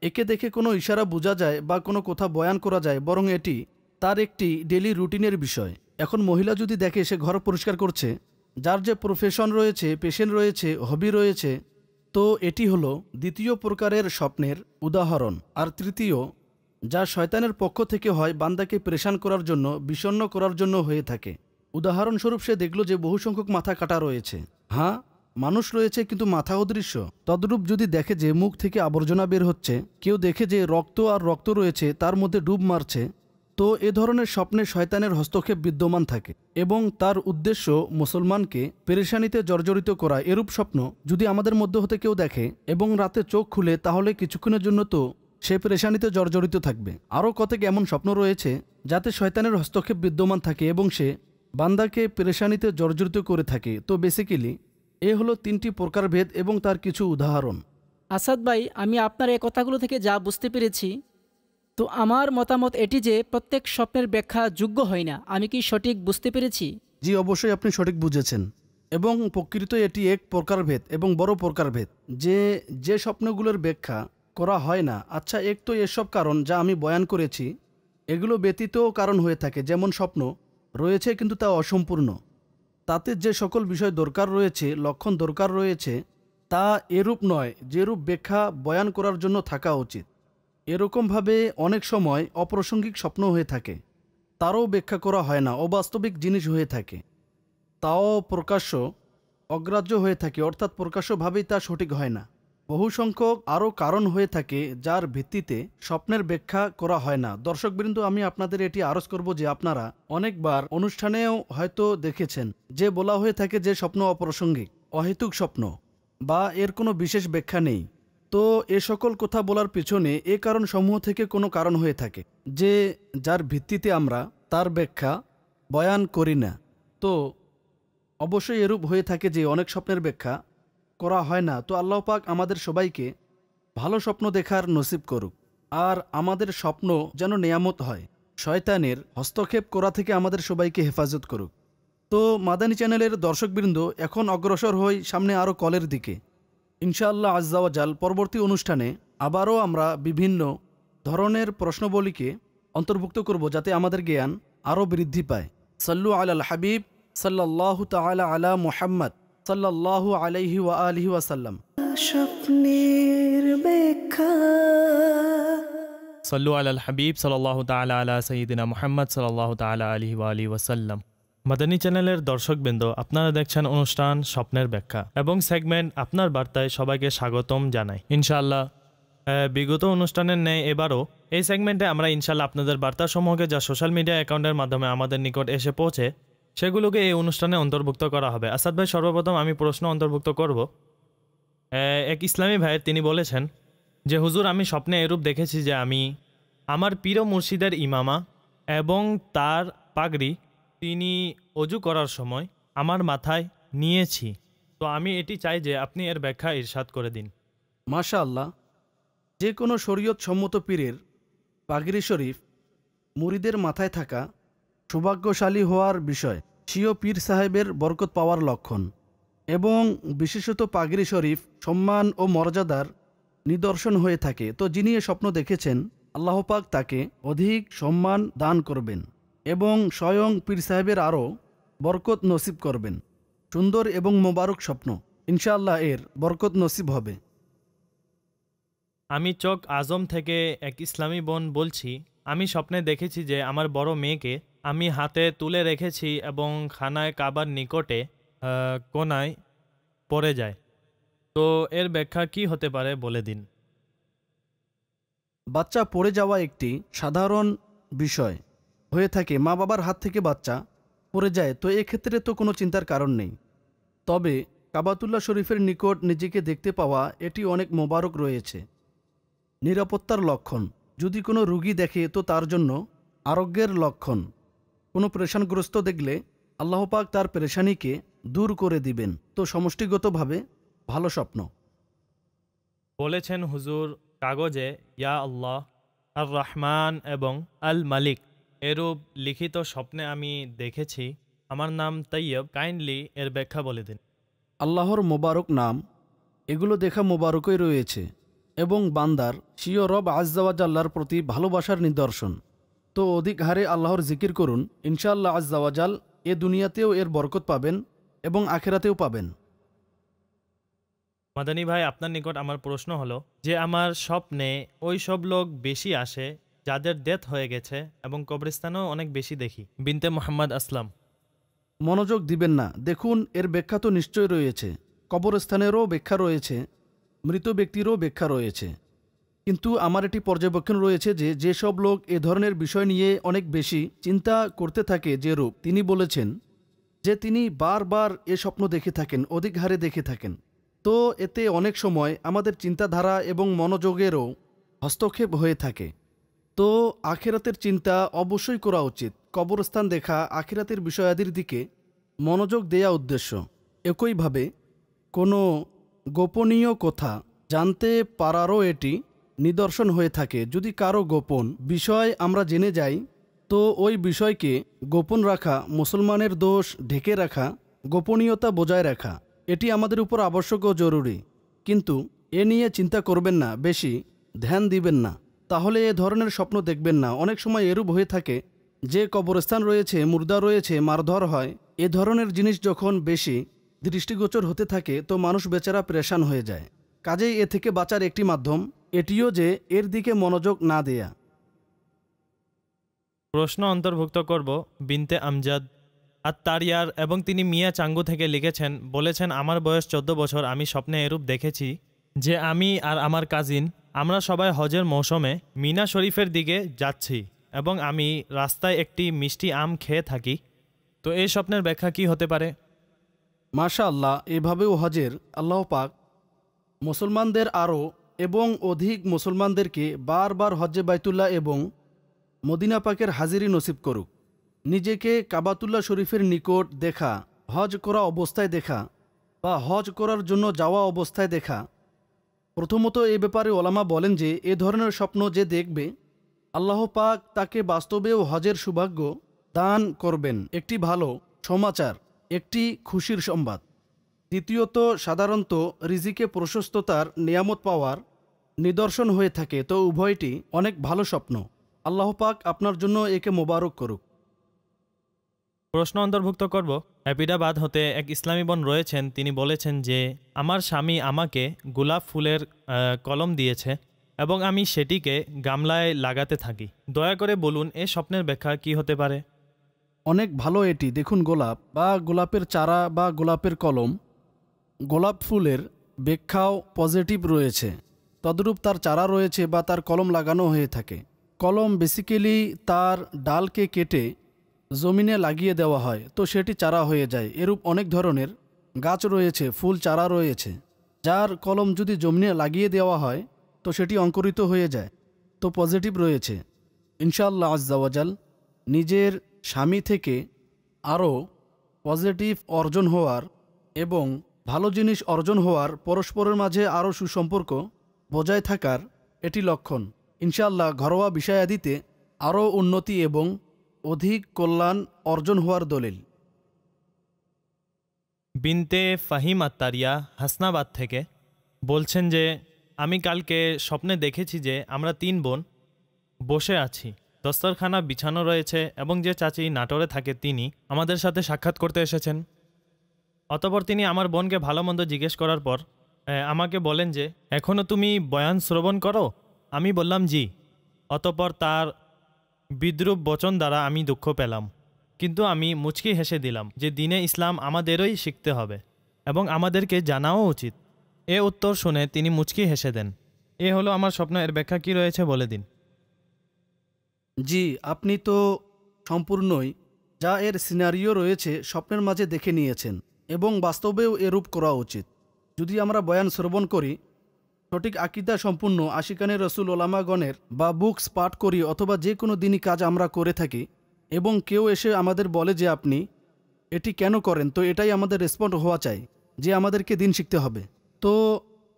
S5: একে দেখে কোনো ইশারা বোঝা যায় বা কোনো কথা বয়ান করা যায় বরং এটি তার একটি ডেলি রুটিনের বিষয় এখন মহিলা যদি দেখে সে ঘর পরিষ্কার করছে যার যে প্রফেশন রয়েছে পেশেন্ট রয়েছে হবি রয়েছে তো এটি হলো দ্বিতীয় প্রকারের স্বপ্নের উদাহরণ আর তৃতীয় যা শয়তানের পক্ষ থেকে হয় বান্দাকে প্রেশান করার জন্য বিষণ্ন করার জন্য হয়ে থাকে উদাহরণস্বরূপ সে দেখল যে বহু সংখ্যক মাথা কাটা রয়েছে হ্যাঁ মানুষ রয়েছে কিন্তু মাথা অদৃশ্য তদরূপ যদি দেখে যে মুখ থেকে আবর্জনা বের হচ্ছে কেউ দেখে যে রক্ত আর রক্ত রয়েছে তার মধ্যে ডুব মারছে তো এ ধরনের স্বপ্নে শয়তানের হস্তক্ষেপ বিদ্যমান থাকে এবং তার উদ্দেশ্য মুসলমানকে পেরেশানিতে জর্জরিত করা এরূপ স্বপ্ন যদি আমাদের মধ্যে হতে কেউ দেখে এবং রাতে চোখ খুলে তাহলে কিছুক্ষণের জন্য তো সে পেরেশানিতে জর্জরিত থাকবে আরও কতক এমন স্বপ্ন রয়েছে যাতে শয়তানের হস্তক্ষেপ বিদ্যমান থাকে এবং সে বান্দাকে পেরেশানিতে জর্জরিত করে থাকে তো বেসিক্যালি এ হলো তিনটি প্রকারভেদ এবং তার কিছু উদাহরণ
S3: আসাদ ভাই আমি আপনার এই কথাগুলো থেকে যা বুঝতে পেরেছি তো আমার মতামত এটি যে প্রত্যেক স্বপ্নের ব্যাখ্যা যোগ্য হয় না আমি কি সঠিক বুঝতে পেরেছি
S5: জি অবশ্যই আপনি সঠিক বুঝেছেন এবং প্রকৃত এটি এক প্রকারভেদ এবং বড় প্রকারভেদ যে যে স্বপ্নগুলোর ব্যাখ্যা করা হয় না আচ্ছা এক তো এসব কারণ যা আমি বয়ান করেছি এগুলো ব্যতীতও কারণ হয়ে থাকে যেমন স্বপ্ন রয়েছে কিন্তু তা অসম্পূর্ণ তাতে যে সকল বিষয় দরকার রয়েছে লক্ষণ দরকার রয়েছে তা এরূপ নয় যেরূপ ব্যাখ্যা বয়ান করার জন্য থাকা উচিত এরকমভাবে অনেক সময় অপ্রাসঙ্গিক স্বপ্ন হয়ে থাকে তারও ব্যাখ্যা করা হয় না অবাস্তবিক জিনিস হয়ে থাকে তাও প্রকাশ্য অগ্রাহ্য হয়ে থাকে অর্থাৎ প্রকাশ্যভাবেই তা সঠিক হয় না বহু সংখ্যক আরও কারণ হয়ে থাকে যার ভিত্তিতে স্বপ্নের ব্যাখ্যা করা হয় না দর্শকবৃন্দ আমি আপনাদের এটি আরজ করব যে আপনারা অনেকবার অনুষ্ঠানেও হয়তো দেখেছেন যে বলা হয়ে থাকে যে স্বপ্ন অপ্রাসঙ্গিক অহেতুক স্বপ্ন বা এর কোনো বিশেষ ব্যাখ্যা নেই তো এ সকল কথা বলার পিছনে এ কারণ সমূহ থেকে কোনো কারণ হয়ে থাকে যে যার ভিত্তিতে আমরা তার ব্যাখ্যা বয়ান করি না তো অবশ্যই এরূপ হয়ে থাকে যে অনেক স্বপ্নের ব্যাখ্যা করা হয় না তো আল্লাহ পাক আমাদের সবাইকে ভালো স্বপ্ন দেখার নসিব করুক আর আমাদের স্বপ্ন যেন নিয়ামত হয় শয়তানের হস্তক্ষেপ করা থেকে আমাদের সবাইকে হেফাজত করুক তো মাদানী চ্যানেলের দর্শকবৃন্দ এখন অগ্রসর হই সামনে আরও কলের দিকে ইনশাআল্লাহ জাল পরবর্তী অনুষ্ঠানে আবারও আমরা বিভিন্ন ধরনের প্রশ্নবলীকে অন্তর্ভুক্ত করব যাতে আমাদের জ্ঞান আরও বৃদ্ধি পায় সাল্লু আল হাবিব সাল্লাহ তালা আলা মোহাম্মদ সাল্লাহ আলহি ও আলহি ওয়াসাল্লাম
S1: স্বপ্নের ব্যাখ্যা
S2: সল্লু আল হাবিব সাল্লাহ তালা আলা সঈদিনা মোহাম্মদ সাল্লাহ তালা আলহি আলী ওয়াসাল্লাম মাদানী চ্যানেলের দর্শকবৃন্দ আপনারা দেখছেন অনুষ্ঠান স্বপ্নের ব্যাখ্যা এবং সেগমেন্ট আপনার বার্তায় সবাইকে স্বাগতম জানাই ইনশাআল্লাহ বিগত অনুষ্ঠানের ন্যায় এবারও এই সেগমেন্টে আমরা ইনশাল্লাহ আপনাদের বার্তা সমূহকে যা সোশ্যাল মিডিয়া অ্যাকাউন্টের মাধ্যমে আমাদের নিকট এসে পৌঁছে সেগুলোকে এই অনুষ্ঠানে অন্তর্ভুক্ত করা হবে আসাদ ভাই সর্বপ্রথম আমি প্রশ্ন অন্তর্ভুক্ত করব এক ইসলামী ভাইয়ের তিনি বলেছেন যে হুজুর আমি স্বপ্নে এরূপ দেখেছি যে আমি আমার পীর মুর্শিদের ইমামা এবং তার পাগড়ি তিনি অজু করার সময় আমার মাথায় নিয়েছি তো আমি এটি চাই যে আপনি এর ব্যাখ্যা ইরশাদ করে দিন মাশা আল্লাহ
S5: যে কোনো শরীয়ত সম্মত পীরের পাগড়ি শরীফ মুরিদের মাথায় থাকা সৌভাগ্যশালী হওয়ার বিষয় সিও পীর সাহেবের বরকত পাওয়ার লক্ষণ এবং বিশেষত পাগরি শরীফ সম্মান ও মর্যাদার নিদর্শন হয়ে থাকে তো যিনি এ স্বপ্ন দেখেছেন আল্লাহ পাক তাকে অধিক সম্মান দান করবেন এবং স্বয়ং পীর সাহেবের আরও বরকত নসিব করবেন সুন্দর এবং মোবারক স্বপ্ন ইনশাআল্লাহ এর বরকত নসিব হবে
S2: আমি চক আজম থেকে এক ইসলামী বোন বলছি আমি স্বপ্নে দেখেছি যে আমার বড় মেয়েকে আমি হাতে তুলে রেখেছি এবং খানায় কাবার নিকটে কোনায় পড়ে যায় তো এর ব্যাখ্যা কি হতে পারে বলে দিন
S5: বাচ্চা পড়ে যাওয়া একটি সাধারণ বিষয় হয়ে থাকে মা বাবার হাত থেকে বাচ্চা পড়ে যায় তো এক্ষেত্রে তো কোনো চিন্তার কারণ নেই তবে কাবাতুল্লা শরীফের নিকট নিজেকে দেখতে পাওয়া এটি অনেক মোবারক রয়েছে নিরাপত্তার লক্ষণ যদি কোনো রুগী দেখে তো তার জন্য আরোগ্যের লক্ষণ কোনো প্রেশানগ্রস্ত দেখলে আল্লাহপাক তার পেরেশানিকে দূর করে দিবেন তো সমষ্টিগতভাবে ভালো স্বপ্ন
S2: বলেছেন হুজুর কাগজে ইয়া আল্লাহ আর রহমান এবং আল মালিক এরূপ লিখিত স্বপ্নে আমি দেখেছি আমার নাম তৈয়ব কাইন্ডলি এর ব্যাখ্যা বলে দিন
S5: আল্লাহর মোবারক নাম এগুলো দেখা মোবারকই রয়েছে এবং বান্দার সিও রব আজ্জাওয়াজাল্লার প্রতি ভালোবাসার নিদর্শন তো অধিক হারে আল্লাহর জিকির করুন ইনশাআল্লাহ আজ্জাওয়াজাল এ দুনিয়াতেও এর বরকত পাবেন এবং আখেরাতেও পাবেন
S2: মাদানী ভাই আপনার নিকট আমার প্রশ্ন হলো যে আমার স্বপ্নে ওই সব লোক বেশি আসে যাদের ডেথ হয়ে গেছে এবং কবরিস্তানও অনেক বেশি দেখি বিনতে মোহাম্মদ আসলাম
S5: মনোযোগ দিবেন না দেখুন এর ব্যাখ্যা তো নিশ্চয় রয়েছে কবরস্থানেরও ব্যাখ্যা রয়েছে মৃত ব্যক্তিরও ব্যাখ্যা রয়েছে কিন্তু আমার এটি পর্যবেক্ষণ রয়েছে যে যেসব লোক এ ধরনের বিষয় নিয়ে অনেক বেশি চিন্তা করতে থাকে যে রূপ তিনি বলেছেন যে তিনি বারবার এ স্বপ্ন দেখে থাকেন অধিক হারে দেখে থাকেন তো এতে অনেক সময় আমাদের চিন্তাধারা এবং মনোযোগেরও হস্তক্ষেপ হয়ে থাকে তো আখেরাতের চিন্তা অবশ্যই করা উচিত কবরস্থান দেখা আখেরাতের বিষয়াদির দিকে মনোযোগ দেয়া উদ্দেশ্য একইভাবে কোনো গোপনীয় কথা জানতে পারারও এটি নিদর্শন হয়ে থাকে যদি কারো গোপন বিষয় আমরা জেনে যাই তো ওই বিষয়কে গোপন রাখা মুসলমানের দোষ ঢেকে রাখা গোপনীয়তা বজায় রাখা এটি আমাদের উপর আবশ্যক ও জরুরি কিন্তু এ নিয়ে চিন্তা করবেন না বেশি ধ্যান দিবেন না তাহলে এ ধরনের স্বপ্ন দেখবেন না অনেক সময় এরূপ হয়ে থাকে যে কবরস্থান রয়েছে মুর্দা রয়েছে মারধর হয় এ ধরনের জিনিস যখন বেশি দৃষ্টিগোচর হতে থাকে তো মানুষ বেচারা প্রেশান হয়ে যায় কাজেই এ থেকে বাঁচার একটি মাধ্যম এটিও যে এর দিকে মনোযোগ না দেয়া
S2: প্রশ্ন অন্তর্ভুক্ত করব বিনতে আমজাদ আর তারিয়ার এবং তিনি মিয়া চাঙ্গু থেকে লিখেছেন বলেছেন আমার বয়স চোদ্দ বছর আমি স্বপ্নে এরূপ দেখেছি যে আমি আর আমার কাজিন আমরা সবাই হজের মৌসুমে মিনা শরীফের দিকে যাচ্ছি এবং আমি রাস্তায় একটি মিষ্টি আম খেয়ে থাকি তো এই স্বপ্নের ব্যাখ্যা কি হতে পারে মাশা আল্লাহ
S5: এভাবেও হজের আল্লাহ পাক মুসলমানদের আরও এবং অধিক মুসলমানদেরকে বারবার হজ্জে বাইতুল্লাহ এবং মদিনা পাকের হাজিরি নসিব করুক নিজেকে কাবাতুল্লাহ শরীফের নিকট দেখা হজ করা অবস্থায় দেখা বা হজ করার জন্য যাওয়া অবস্থায় দেখা প্রথমত এ ব্যাপারে ওলামা বলেন যে এ ধরনের স্বপ্ন যে দেখবে আল্লাহ পাক তাকে বাস্তবেও হজের সৌভাগ্য দান করবেন একটি ভালো সমাচার একটি খুশির সংবাদ দ্বিতীয়ত সাধারণত রিজিকে প্রশস্ততার নিয়ামত পাওয়ার নিদর্শন হয়ে থাকে তো উভয়টি অনেক ভালো স্বপ্ন আল্লাহ পাক আপনার জন্য একে মোবারক করুক
S2: প্রশ্ন অন্তর্ভুক্ত করব অ্যাপিডাবাদ হতে এক ইসলামী বোন রয়েছেন তিনি বলেছেন যে আমার স্বামী আমাকে গোলাপ ফুলের কলম দিয়েছে এবং আমি সেটিকে গামলায় লাগাতে থাকি দয়া করে বলুন এ স্বপ্নের ব্যাখ্যা কি হতে পারে
S5: অনেক ভালো এটি দেখুন গোলাপ বা গোলাপের চারা বা গোলাপের কলম গোলাপ ফুলের ব্যাখ্যাও পজিটিভ রয়েছে তদরূপ তার চারা রয়েছে বা তার কলম লাগানো হয়ে থাকে কলম বেসিক্যালি তার ডালকে কেটে জমিনে লাগিয়ে দেওয়া হয় তো সেটি চারা হয়ে যায় এরূপ অনেক ধরনের গাছ রয়েছে ফুল চারা রয়েছে যার কলম যদি জমিনে লাগিয়ে দেওয়া হয় তো সেটি অঙ্কুরিত হয়ে যায় তো পজিটিভ রয়েছে ইনশাল্লাহ আজাল নিজের স্বামী থেকে আরও পজিটিভ অর্জন হওয়ার এবং ভালো জিনিস অর্জন হওয়ার পরস্পরের মাঝে আরও সুসম্পর্ক বজায় থাকার এটি লক্ষণ ইনশাল্লাহ ঘরোয়া বিষয়াদিতে আরও উন্নতি এবং অধিক কল্যাণ অর্জন হওয়ার দলিল
S2: বিনতে ফাহিম আত্তারিয়া হাসনাবাদ থেকে বলছেন যে আমি কালকে স্বপ্নে দেখেছি যে আমরা তিন বোন বসে আছি দস্তরখানা বিছানো রয়েছে এবং যে চাচি নাটোরে থাকে তিনি আমাদের সাথে সাক্ষাৎ করতে এসেছেন অতপর তিনি আমার বোনকে ভালো মন্দ জিজ্ঞেস করার পর আমাকে বলেন যে এখনও তুমি বয়ান শ্রবণ করো আমি বললাম জি অতপর তার বিদ্রুপ বচন দ্বারা আমি দুঃখ পেলাম কিন্তু আমি মুচকি হেসে দিলাম যে দিনে ইসলাম আমাদেরই শিখতে হবে এবং আমাদেরকে জানাও উচিত এ উত্তর শুনে তিনি মুচকি হেসে দেন এ হলো আমার স্বপ্ন এর ব্যাখ্যা কী রয়েছে বলে দিন জি আপনি তো সম্পূর্ণই
S5: যা এর সিনারিও রয়েছে স্বপ্নের মাঝে দেখে নিয়েছেন এবং বাস্তবেও এরূপ করা উচিত যদি আমরা বয়ান শ্রবণ করি সঠিক আকিদা সম্পূর্ণ আশিকানের রসুল ওলামাগণের বা বুকস পাঠ করি অথবা যে কোনো দিনই কাজ আমরা করে থাকি এবং কেউ এসে আমাদের বলে যে আপনি এটি কেন করেন তো এটাই আমাদের রেসপন্ড হওয়া চাই যে আমাদেরকে দিন শিখতে হবে তো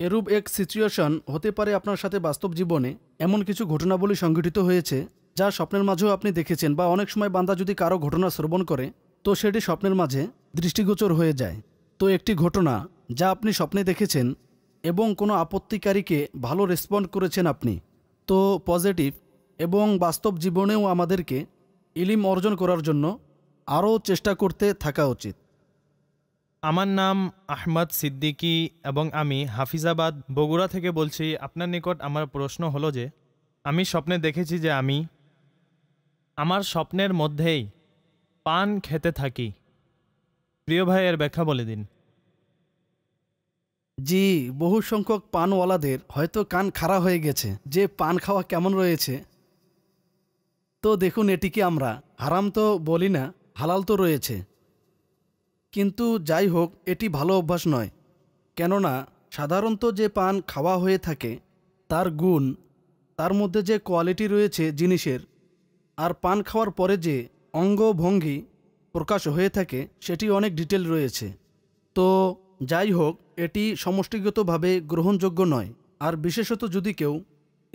S5: এরূপ এক সিচুয়েশন হতে পারে আপনার সাথে বাস্তব জীবনে এমন কিছু ঘটনাবলী সংঘটিত হয়েছে যা স্বপ্নের মাঝেও আপনি দেখেছেন বা অনেক সময় বান্দা যদি কারো ঘটনা শ্রবণ করে তো সেটি স্বপ্নের মাঝে দৃষ্টিগোচর হয়ে যায় তো একটি ঘটনা যা আপনি স্বপ্নে দেখেছেন এবং কোনো আপত্তিকারীকে ভালো রেসপন্ড করেছেন আপনি তো পজিটিভ এবং বাস্তব জীবনেও আমাদেরকে ইলিম অর্জন করার জন্য আরও চেষ্টা করতে থাকা উচিত
S2: আমার নাম আহমদ সিদ্দিকি এবং আমি হাফিজাবাদ বগুড়া থেকে বলছি আপনার নিকট আমার প্রশ্ন হলো যে আমি স্বপ্নে দেখেছি যে আমি আমার স্বপ্নের মধ্যেই পান খেতে থাকি প্রিয় ভাই এর ব্যাখ্যা বলে দিন
S5: জি বহু সংখ্যক পানওয়ালাদের হয়তো কান খাড়া হয়ে গেছে যে পান খাওয়া কেমন রয়েছে তো দেখুন এটিকে আমরা হারাম তো বলি না হালাল তো রয়েছে কিন্তু যাই হোক এটি ভালো অভ্যাস নয় কেননা সাধারণত যে পান খাওয়া হয়ে থাকে তার গুণ তার মধ্যে যে কোয়ালিটি রয়েছে জিনিসের আর পান খাওয়ার পরে যে অঙ্গভঙ্গি প্রকাশ হয়ে থাকে সেটি অনেক ডিটেল রয়েছে তো যাই হোক এটি সমষ্টিগতভাবে গ্রহণযোগ্য নয় আর বিশেষত যদি কেউ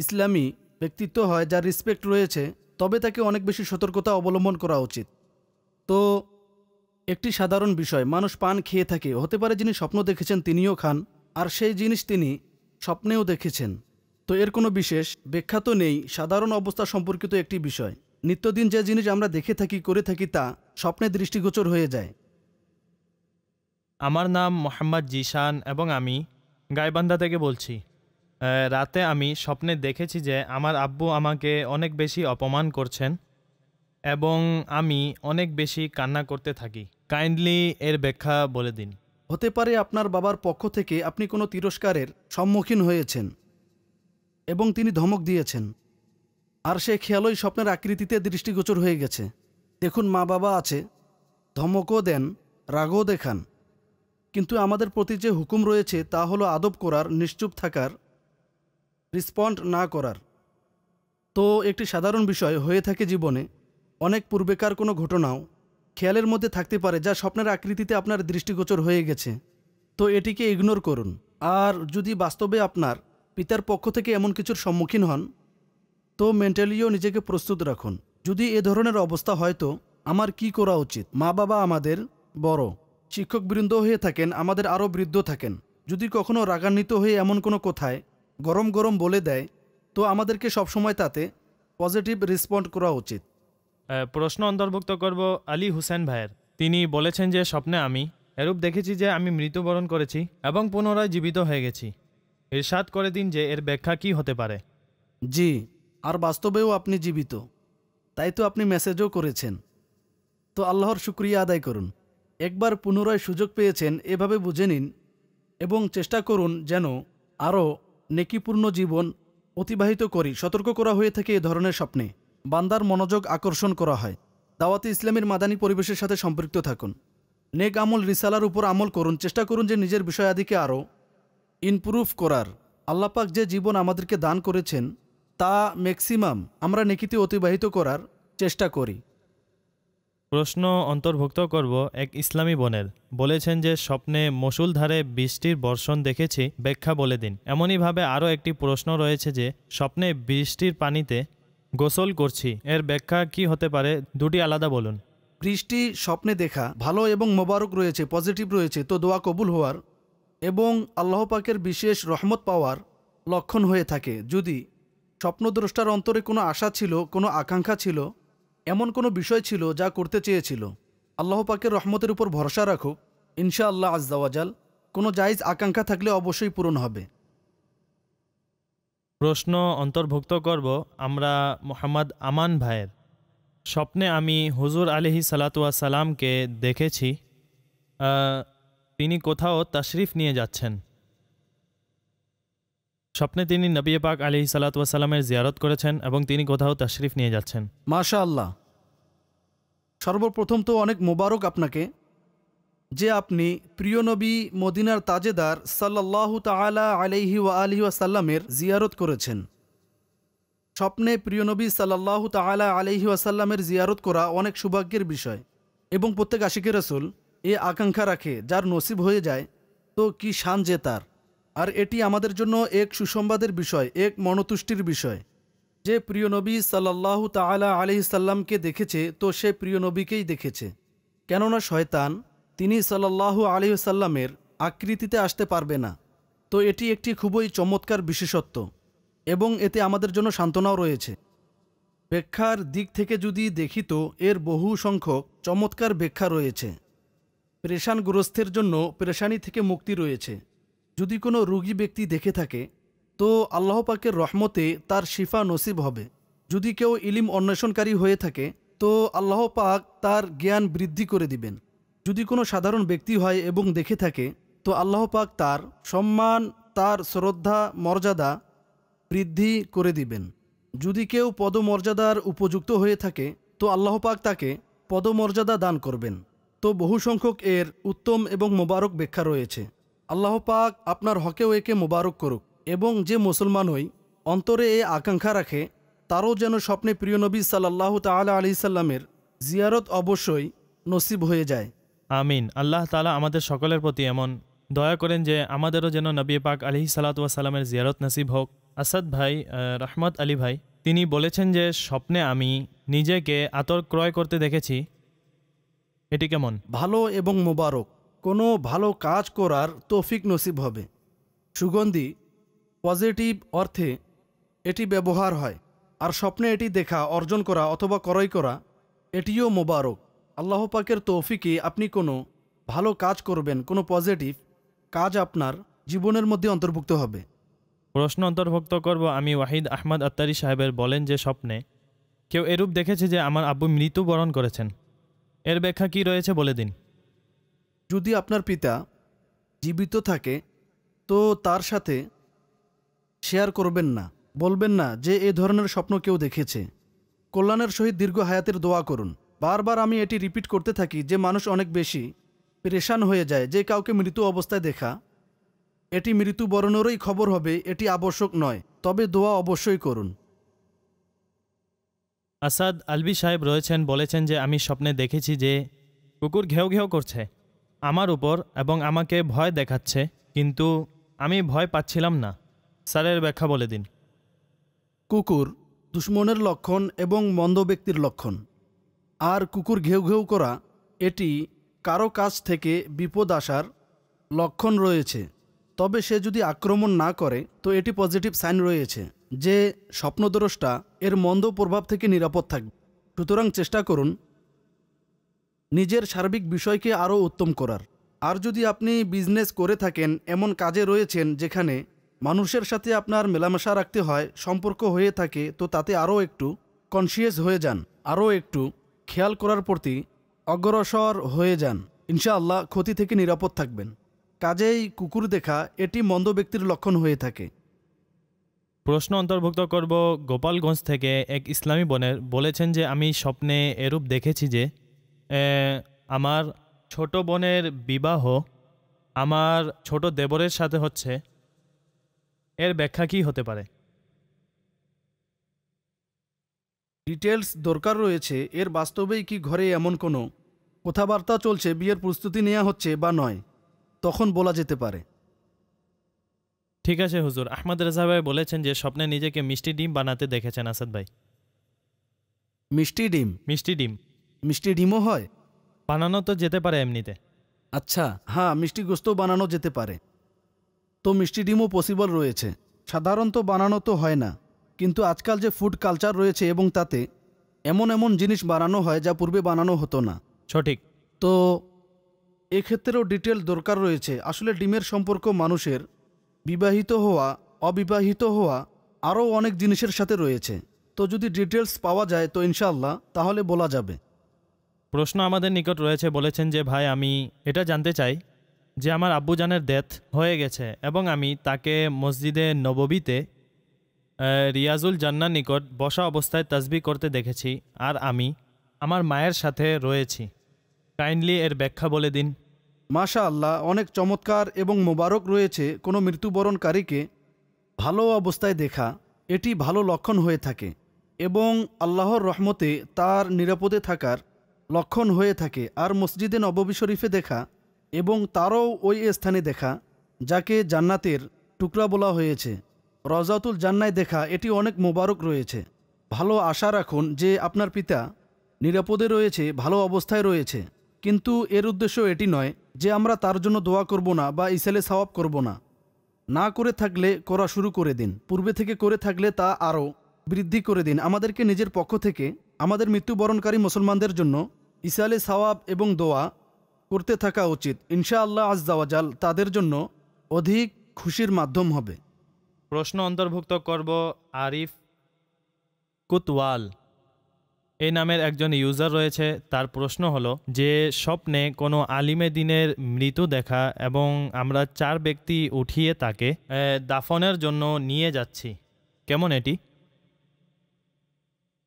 S5: ইসলামী ব্যক্তিত্ব হয় যার রিসপেক্ট রয়েছে তবে তাকে অনেক বেশি সতর্কতা অবলম্বন করা উচিত তো একটি সাধারণ বিষয় মানুষ পান খেয়ে থাকে হতে পারে যিনি স্বপ্ন দেখেছেন তিনিও খান আর সেই জিনিস তিনি স্বপ্নেও দেখেছেন তো এর কোনো বিশেষ ব্যাখ্যা তো নেই সাধারণ অবস্থা সম্পর্কিত একটি বিষয় নিত্যদিন যে জিনিস আমরা দেখে থাকি করে থাকি তা স্বপ্নে দৃষ্টিগোচর হয়ে যায়
S2: আমার নাম মোহাম্মদ জিশান এবং আমি গাইবান্ধা থেকে বলছি রাতে আমি স্বপ্নে দেখেছি যে আমার আব্বু আমাকে অনেক বেশি অপমান করছেন এবং আমি অনেক বেশি কান্না করতে থাকি কাইন্ডলি এর ব্যাখ্যা বলে দিন হতে পারে আপনার
S5: বাবার পক্ষ থেকে আপনি কোনো তিরস্কারের সম্মুখীন হয়েছেন এবং তিনি ধমক দিয়েছেন আর সে খেয়ালই স্বপ্নের আকৃতিতে দৃষ্টিগোচর হয়ে গেছে দেখুন মা বাবা আছে ধমকও দেন রাগও দেখান কিন্তু আমাদের প্রতি যে হুকুম রয়েছে তা হলো আদব করার নিশ্চুপ থাকার রিসপন্ড না করার তো একটি সাধারণ বিষয় হয়ে থাকে জীবনে অনেক পূর্বেকার কোনো ঘটনাও খেয়ালের মধ্যে থাকতে পারে যা স্বপ্নের আকৃতিতে আপনার দৃষ্টিগোচর হয়ে গেছে তো এটিকে ইগনোর করুন আর যদি বাস্তবে আপনার পিতার পক্ষ থেকে এমন কিছুর সম্মুখীন হন তো মেন্টালিও নিজেকে প্রস্তুত রাখুন যদি এ ধরনের অবস্থা হয়তো আমার কি করা উচিত মা বাবা আমাদের বড় শিক্ষকবৃন্দ হয়ে থাকেন আমাদের আরও বৃদ্ধ থাকেন যদি কখনো রাগান্বিত হয়ে এমন কোনো কোথায় গরম গরম বলে দেয় তো আমাদেরকে সবসময় তাতে পজিটিভ রেসপন্ড করা উচিত
S2: প্রশ্ন অন্তর্ভুক্ত করব আলী হুসেন ভাইয়ের তিনি বলেছেন যে স্বপ্নে আমি এরূপ দেখেছি যে আমি মৃত্যুবরণ করেছি এবং পুনরায় জীবিত হয়ে গেছি সাত করে দিন যে এর ব্যাখ্যা কি হতে পারে জি আর বাস্তবেও আপনি জীবিত তাই তো আপনি মেসেজও করেছেন
S5: তো আল্লাহর শুক্রিয়া আদায় করুন একবার পুনরায় সুযোগ পেয়েছেন এভাবে বুঝে নিন এবং চেষ্টা করুন যেন আরও নেকিপূর্ণ জীবন অতিবাহিত করি সতর্ক করা হয়ে থাকে এ ধরনের স্বপ্নে বান্দার মনোযোগ আকর্ষণ করা হয় দাওয়াতে ইসলামের মাদানী পরিবেশের সাথে সম্পৃক্ত থাকুন নেক আমল রিসালার উপর আমল করুন চেষ্টা করুন যে নিজের বিষয়াদিকে আরও ইনপ্রুভ করার আল্লাপাক যে জীবন আমাদেরকে দান করেছেন তা ম্যাক্সিমাম আমরা নেকিতে অতিবাহিত করার চেষ্টা করি
S2: প্রশ্ন অন্তর্ভুক্ত করব এক ইসলামী বোনের বলেছেন যে স্বপ্নে মসুলধারে বৃষ্টির বর্ষণ দেখেছি ব্যাখ্যা বলে দিন এমনইভাবে আরও একটি প্রশ্ন রয়েছে যে স্বপ্নে বৃষ্টির পানিতে গোসল করছি এর ব্যাখ্যা কি হতে পারে দুটি আলাদা বলুন
S5: বৃষ্টি স্বপ্নে দেখা ভালো এবং মোবারক রয়েছে পজিটিভ রয়েছে তো দোয়া কবুল হওয়ার এবং আল্লাহ পাকের বিশেষ রহমত পাওয়ার লক্ষণ হয়ে থাকে যদি স্বপ্নদ্রষ্টার অন্তরে কোনো আশা ছিল কোনো আকাঙ্ক্ষা ছিল এমন কোনো বিষয় ছিল যা করতে চেয়েছিল আল্লাহ পাকের রহমতের উপর ভরসা রাখুক ইনশা আল্লাহ আজদাওয়াজাল কোনো জায়জ আকাঙ্ক্ষা থাকলে অবশ্যই পূরণ হবে
S2: প্রশ্ন অন্তর্ভুক্ত করব আমরা মোহাম্মদ আমান ভাইয়ের স্বপ্নে আমি হুজুর আলিহি সালাতুয়া সালামকে দেখেছি তিনি কোথাও তাশরিফ নিয়ে যাচ্ছেন স্বপ্নে তিনি নবী পাক আলি সালাতামের জিয়ারত করেছেন এবং তিনি কোথাও তাশরিফ নিয়ে যাচ্ছেন মাশা আল্লাহ
S5: সর্বপ্রথম তো অনেক মোবারক আপনাকে যে আপনি প্রিয় নবী মদিনার তাজেদার সাল্লাহ তালা আলহি ওয়া আলহি ওয়াসাল্লামের জিয়ারত করেছেন স্বপ্নে প্রিয় নবী সাল্লাহ তালা আলহি ওয়াসাল্লামের জিয়ারত করা অনেক সৌভাগ্যের বিষয় এবং প্রত্যেক আশিকের রসুল এ আকাঙ্ক্ষা রাখে যার নসিব হয়ে যায় তো কি শান যে তার আর এটি আমাদের জন্য এক সুসংবাদের বিষয় এক মনতুষ্টির বিষয় যে প্রিয় নবী সাল্লাহ তালা আলি সাল্লামকে দেখেছে তো সে প্রিয় নবীকেই দেখেছে কেননা শয়তান তিনি সাল্লাহ আলি সাল্লামের আকৃতিতে আসতে পারবে না তো এটি একটি খুবই চমৎকার বিশেষত্ব এবং এতে আমাদের জন্য সান্ত্বনাও রয়েছে ব্যাখ্যার দিক থেকে যদি দেখিত এর বহু সংখ্যক চমৎকার ব্যাখ্যা রয়েছে গ্রস্থের জন্য প্রেশানি থেকে মুক্তি রয়েছে যদি কোনো রুগী ব্যক্তি দেখে থাকে তো আল্লাহ পাকের রহমতে তার শিফা নসিব হবে যদি কেউ ইলিম অন্বেষণকারী হয়ে থাকে তো আল্লাহ পাক তার জ্ঞান বৃদ্ধি করে দিবেন যদি কোনো সাধারণ ব্যক্তি হয় এবং দেখে থাকে তো আল্লাহ পাক তার সম্মান তার শ্রদ্ধা মর্যাদা বৃদ্ধি করে দিবেন যদি কেউ পদমর্যাদার উপযুক্ত হয়ে থাকে তো আল্লাহ পাক তাকে পদমর্যাদা দান করবেন তো বহু সংখ্যক এর উত্তম এবং মোবারক ব্যাখ্যা রয়েছে আল্লাহ পাক আপনার হকেও একে মোবারক করুক এবং যে মুসলমান হই অন্তরে এ আকাঙ্ক্ষা রাখে তারও যেন স্বপ্নে প্রিয় নবী সাল্লাহ তালা আলি সাল্লামের জিয়ারত
S2: অবশ্যই নসিব হয়ে যায় আমিন আল্লাহ তালা আমাদের সকলের প্রতি এমন দয়া করেন যে আমাদেরও যেন নবী পাক আলি সালাতামের জিয়ারত নসিব হোক আসাদ ভাই রহমত আলী ভাই তিনি বলেছেন যে স্বপ্নে আমি নিজেকে আতর ক্রয় করতে দেখেছি এটি কেমন
S5: ভালো এবং মোবারক কোনো ভালো কাজ করার তৌফিক নসিব হবে সুগন্ধি পজিটিভ অর্থে এটি ব্যবহার হয় আর স্বপ্নে এটি দেখা অর্জন করা অথবা ক্রয় করা এটিও মোবারক আল্লাহ পাকের তৌফিকে আপনি কোনো ভালো কাজ করবেন কোনো পজিটিভ কাজ
S2: আপনার জীবনের মধ্যে অন্তর্ভুক্ত হবে প্রশ্ন অন্তর্ভুক্ত করব আমি ওয়াহিদ আহমদ আত্তারি সাহেবের বলেন যে স্বপ্নে কেউ এরূপ দেখেছে যে আমার আব্বু মৃত্যুবরণ করেছেন এর ব্যাখ্যা কি রয়েছে বলে দিন যদি আপনার পিতা জীবিত
S5: থাকে তো তার সাথে শেয়ার করবেন না বলবেন না যে এ ধরনের স্বপ্ন কেউ দেখেছে কল্যাণের সহিত দীর্ঘ হায়াতের দোয়া করুন বারবার আমি এটি রিপিট করতে থাকি যে মানুষ অনেক বেশি পেরেশান হয়ে যায় যে কাউকে মৃত্যু অবস্থায় দেখা এটি মৃত্যুবরণেরই খবর হবে এটি আবশ্যক নয় তবে দোয়া অবশ্যই করুন
S2: আসাদ আলবি সাহেব রয়েছেন বলেছেন যে আমি স্বপ্নে দেখেছি যে কুকুর ঘেউ ঘেউ করছে আমার উপর এবং আমাকে ভয় দেখাচ্ছে কিন্তু আমি ভয় পাচ্ছিলাম না স্যারের ব্যাখ্যা বলে দিন
S5: কুকুর দুশ্মনের লক্ষণ এবং মন্দ ব্যক্তির লক্ষণ আর কুকুর ঘেউ ঘেউ করা এটি কারো কাছ থেকে বিপদ আসার লক্ষণ রয়েছে তবে সে যদি আক্রমণ না করে তো এটি পজিটিভ সাইন রয়েছে যে স্বপ্নদ্রষ্টা এর মন্দ প্রভাব থেকে নিরাপদ থাকবে সুতরাং চেষ্টা করুন নিজের সার্বিক বিষয়কে আরও উত্তম করার আর যদি আপনি বিজনেস করে থাকেন এমন কাজে রয়েছেন যেখানে মানুষের সাথে আপনার মেলামেশা রাখতে হয় সম্পর্ক হয়ে থাকে তো তাতে আরও একটু কনসিয়াস হয়ে যান আরও একটু খেয়াল করার প্রতি অগ্রসর হয়ে যান ইনশাআল্লাহ ক্ষতি থেকে নিরাপদ থাকবেন কাজেই কুকুর দেখা এটি মন্দ ব্যক্তির লক্ষণ হয়ে থাকে
S2: প্রশ্ন অন্তর্ভুক্ত করব গোপালগঞ্জ থেকে এক ইসলামী বনের বলেছেন যে আমি স্বপ্নে এরূপ দেখেছি যে আমার ছোট বোনের বিবাহ আমার ছোট দেবরের সাথে হচ্ছে এর ব্যাখ্যা কি হতে পারে ডিটেলস দরকার
S5: রয়েছে এর বাস্তবেই কি ঘরে এমন কোনো কথাবার্তা চলছে বিয়ের প্রস্তুতি নেওয়া হচ্ছে বা নয় তখন বলা যেতে পারে
S2: ঠিক আছে হুজুর আহমদ রেজা ভাই বলেছেন যে স্বপ্নে নিজেকে মিষ্টি ডিম বানাতে দেখেছেন আসাদ ভাই মিষ্টি ডিম মিষ্টি ডিম মিষ্টি ডিমও হয় বানানো তো যেতে পারে এমনিতে আচ্ছা হ্যাঁ মিষ্টি গোস্তও বানানো যেতে পারে
S5: তো মিষ্টি ডিমও পসিবল রয়েছে সাধারণত বানানো তো হয় না কিন্তু আজকাল যে ফুড কালচার রয়েছে এবং তাতে এমন এমন জিনিস বানানো হয় যা পূর্বে বানানো হতো না সঠিক তো এক্ষেত্রেও ডিটেল দরকার রয়েছে আসলে ডিমের সম্পর্ক মানুষের বিবাহিত হওয়া অবিবাহিত হওয়া আরও অনেক জিনিসের সাথে রয়েছে তো যদি ডিটেলস পাওয়া যায় তো ইনশাল্লাহ তাহলে বলা যাবে
S2: প্রশ্ন আমাদের নিকট রয়েছে বলেছেন যে ভাই আমি এটা জানতে চাই যে আমার আব্বুজানের ডেথ হয়ে গেছে এবং আমি তাকে মসজিদে নববীতে রিয়াজুল জান্নার নিকট বসা অবস্থায় তাজবি করতে দেখেছি আর আমি আমার মায়ের সাথে রয়েছি কাইন্ডলি এর ব্যাখ্যা বলে দিন
S5: মাশা আল্লাহ অনেক চমৎকার এবং মোবারক রয়েছে কোনো মৃত্যুবরণকারীকে ভালো অবস্থায় দেখা এটি ভালো লক্ষণ হয়ে থাকে এবং আল্লাহর রহমতে তার নিরাপদে থাকার লক্ষণ হয়ে থাকে আর মসজিদে নববী শরীফে দেখা এবং তারও ওই স্থানে দেখা যাকে জান্নাতের টুকরা বলা হয়েছে রজাতুল জান্নায় দেখা এটি অনেক মোবারক রয়েছে ভালো আশা রাখুন যে আপনার পিতা নিরাপদে রয়েছে ভালো অবস্থায় রয়েছে কিন্তু এর উদ্দেশ্য এটি নয় যে আমরা তার জন্য দোয়া করব না বা ইসেলে সওয়াব করব না না করে থাকলে করা শুরু করে দিন পূর্বে থেকে করে থাকলে তা আরও বৃদ্ধি করে দিন আমাদেরকে নিজের পক্ষ থেকে আমাদের মৃত্যুবরণকারী মুসলমানদের জন্য ইসালে সওয়াব এবং দোয়া করতে থাকা উচিত ইনশাআল্লাহ আজাল তাদের জন্য
S2: অধিক খুশির মাধ্যম হবে প্রশ্ন অন্তর্ভুক্ত করব আরিফ কুতওয়াল এ নামের একজন ইউজার রয়েছে তার প্রশ্ন হলো যে স্বপ্নে কোনো আলিমে দিনের মৃত্যু দেখা এবং আমরা চার ব্যক্তি উঠিয়ে তাকে দাফনের জন্য নিয়ে যাচ্ছি কেমন এটি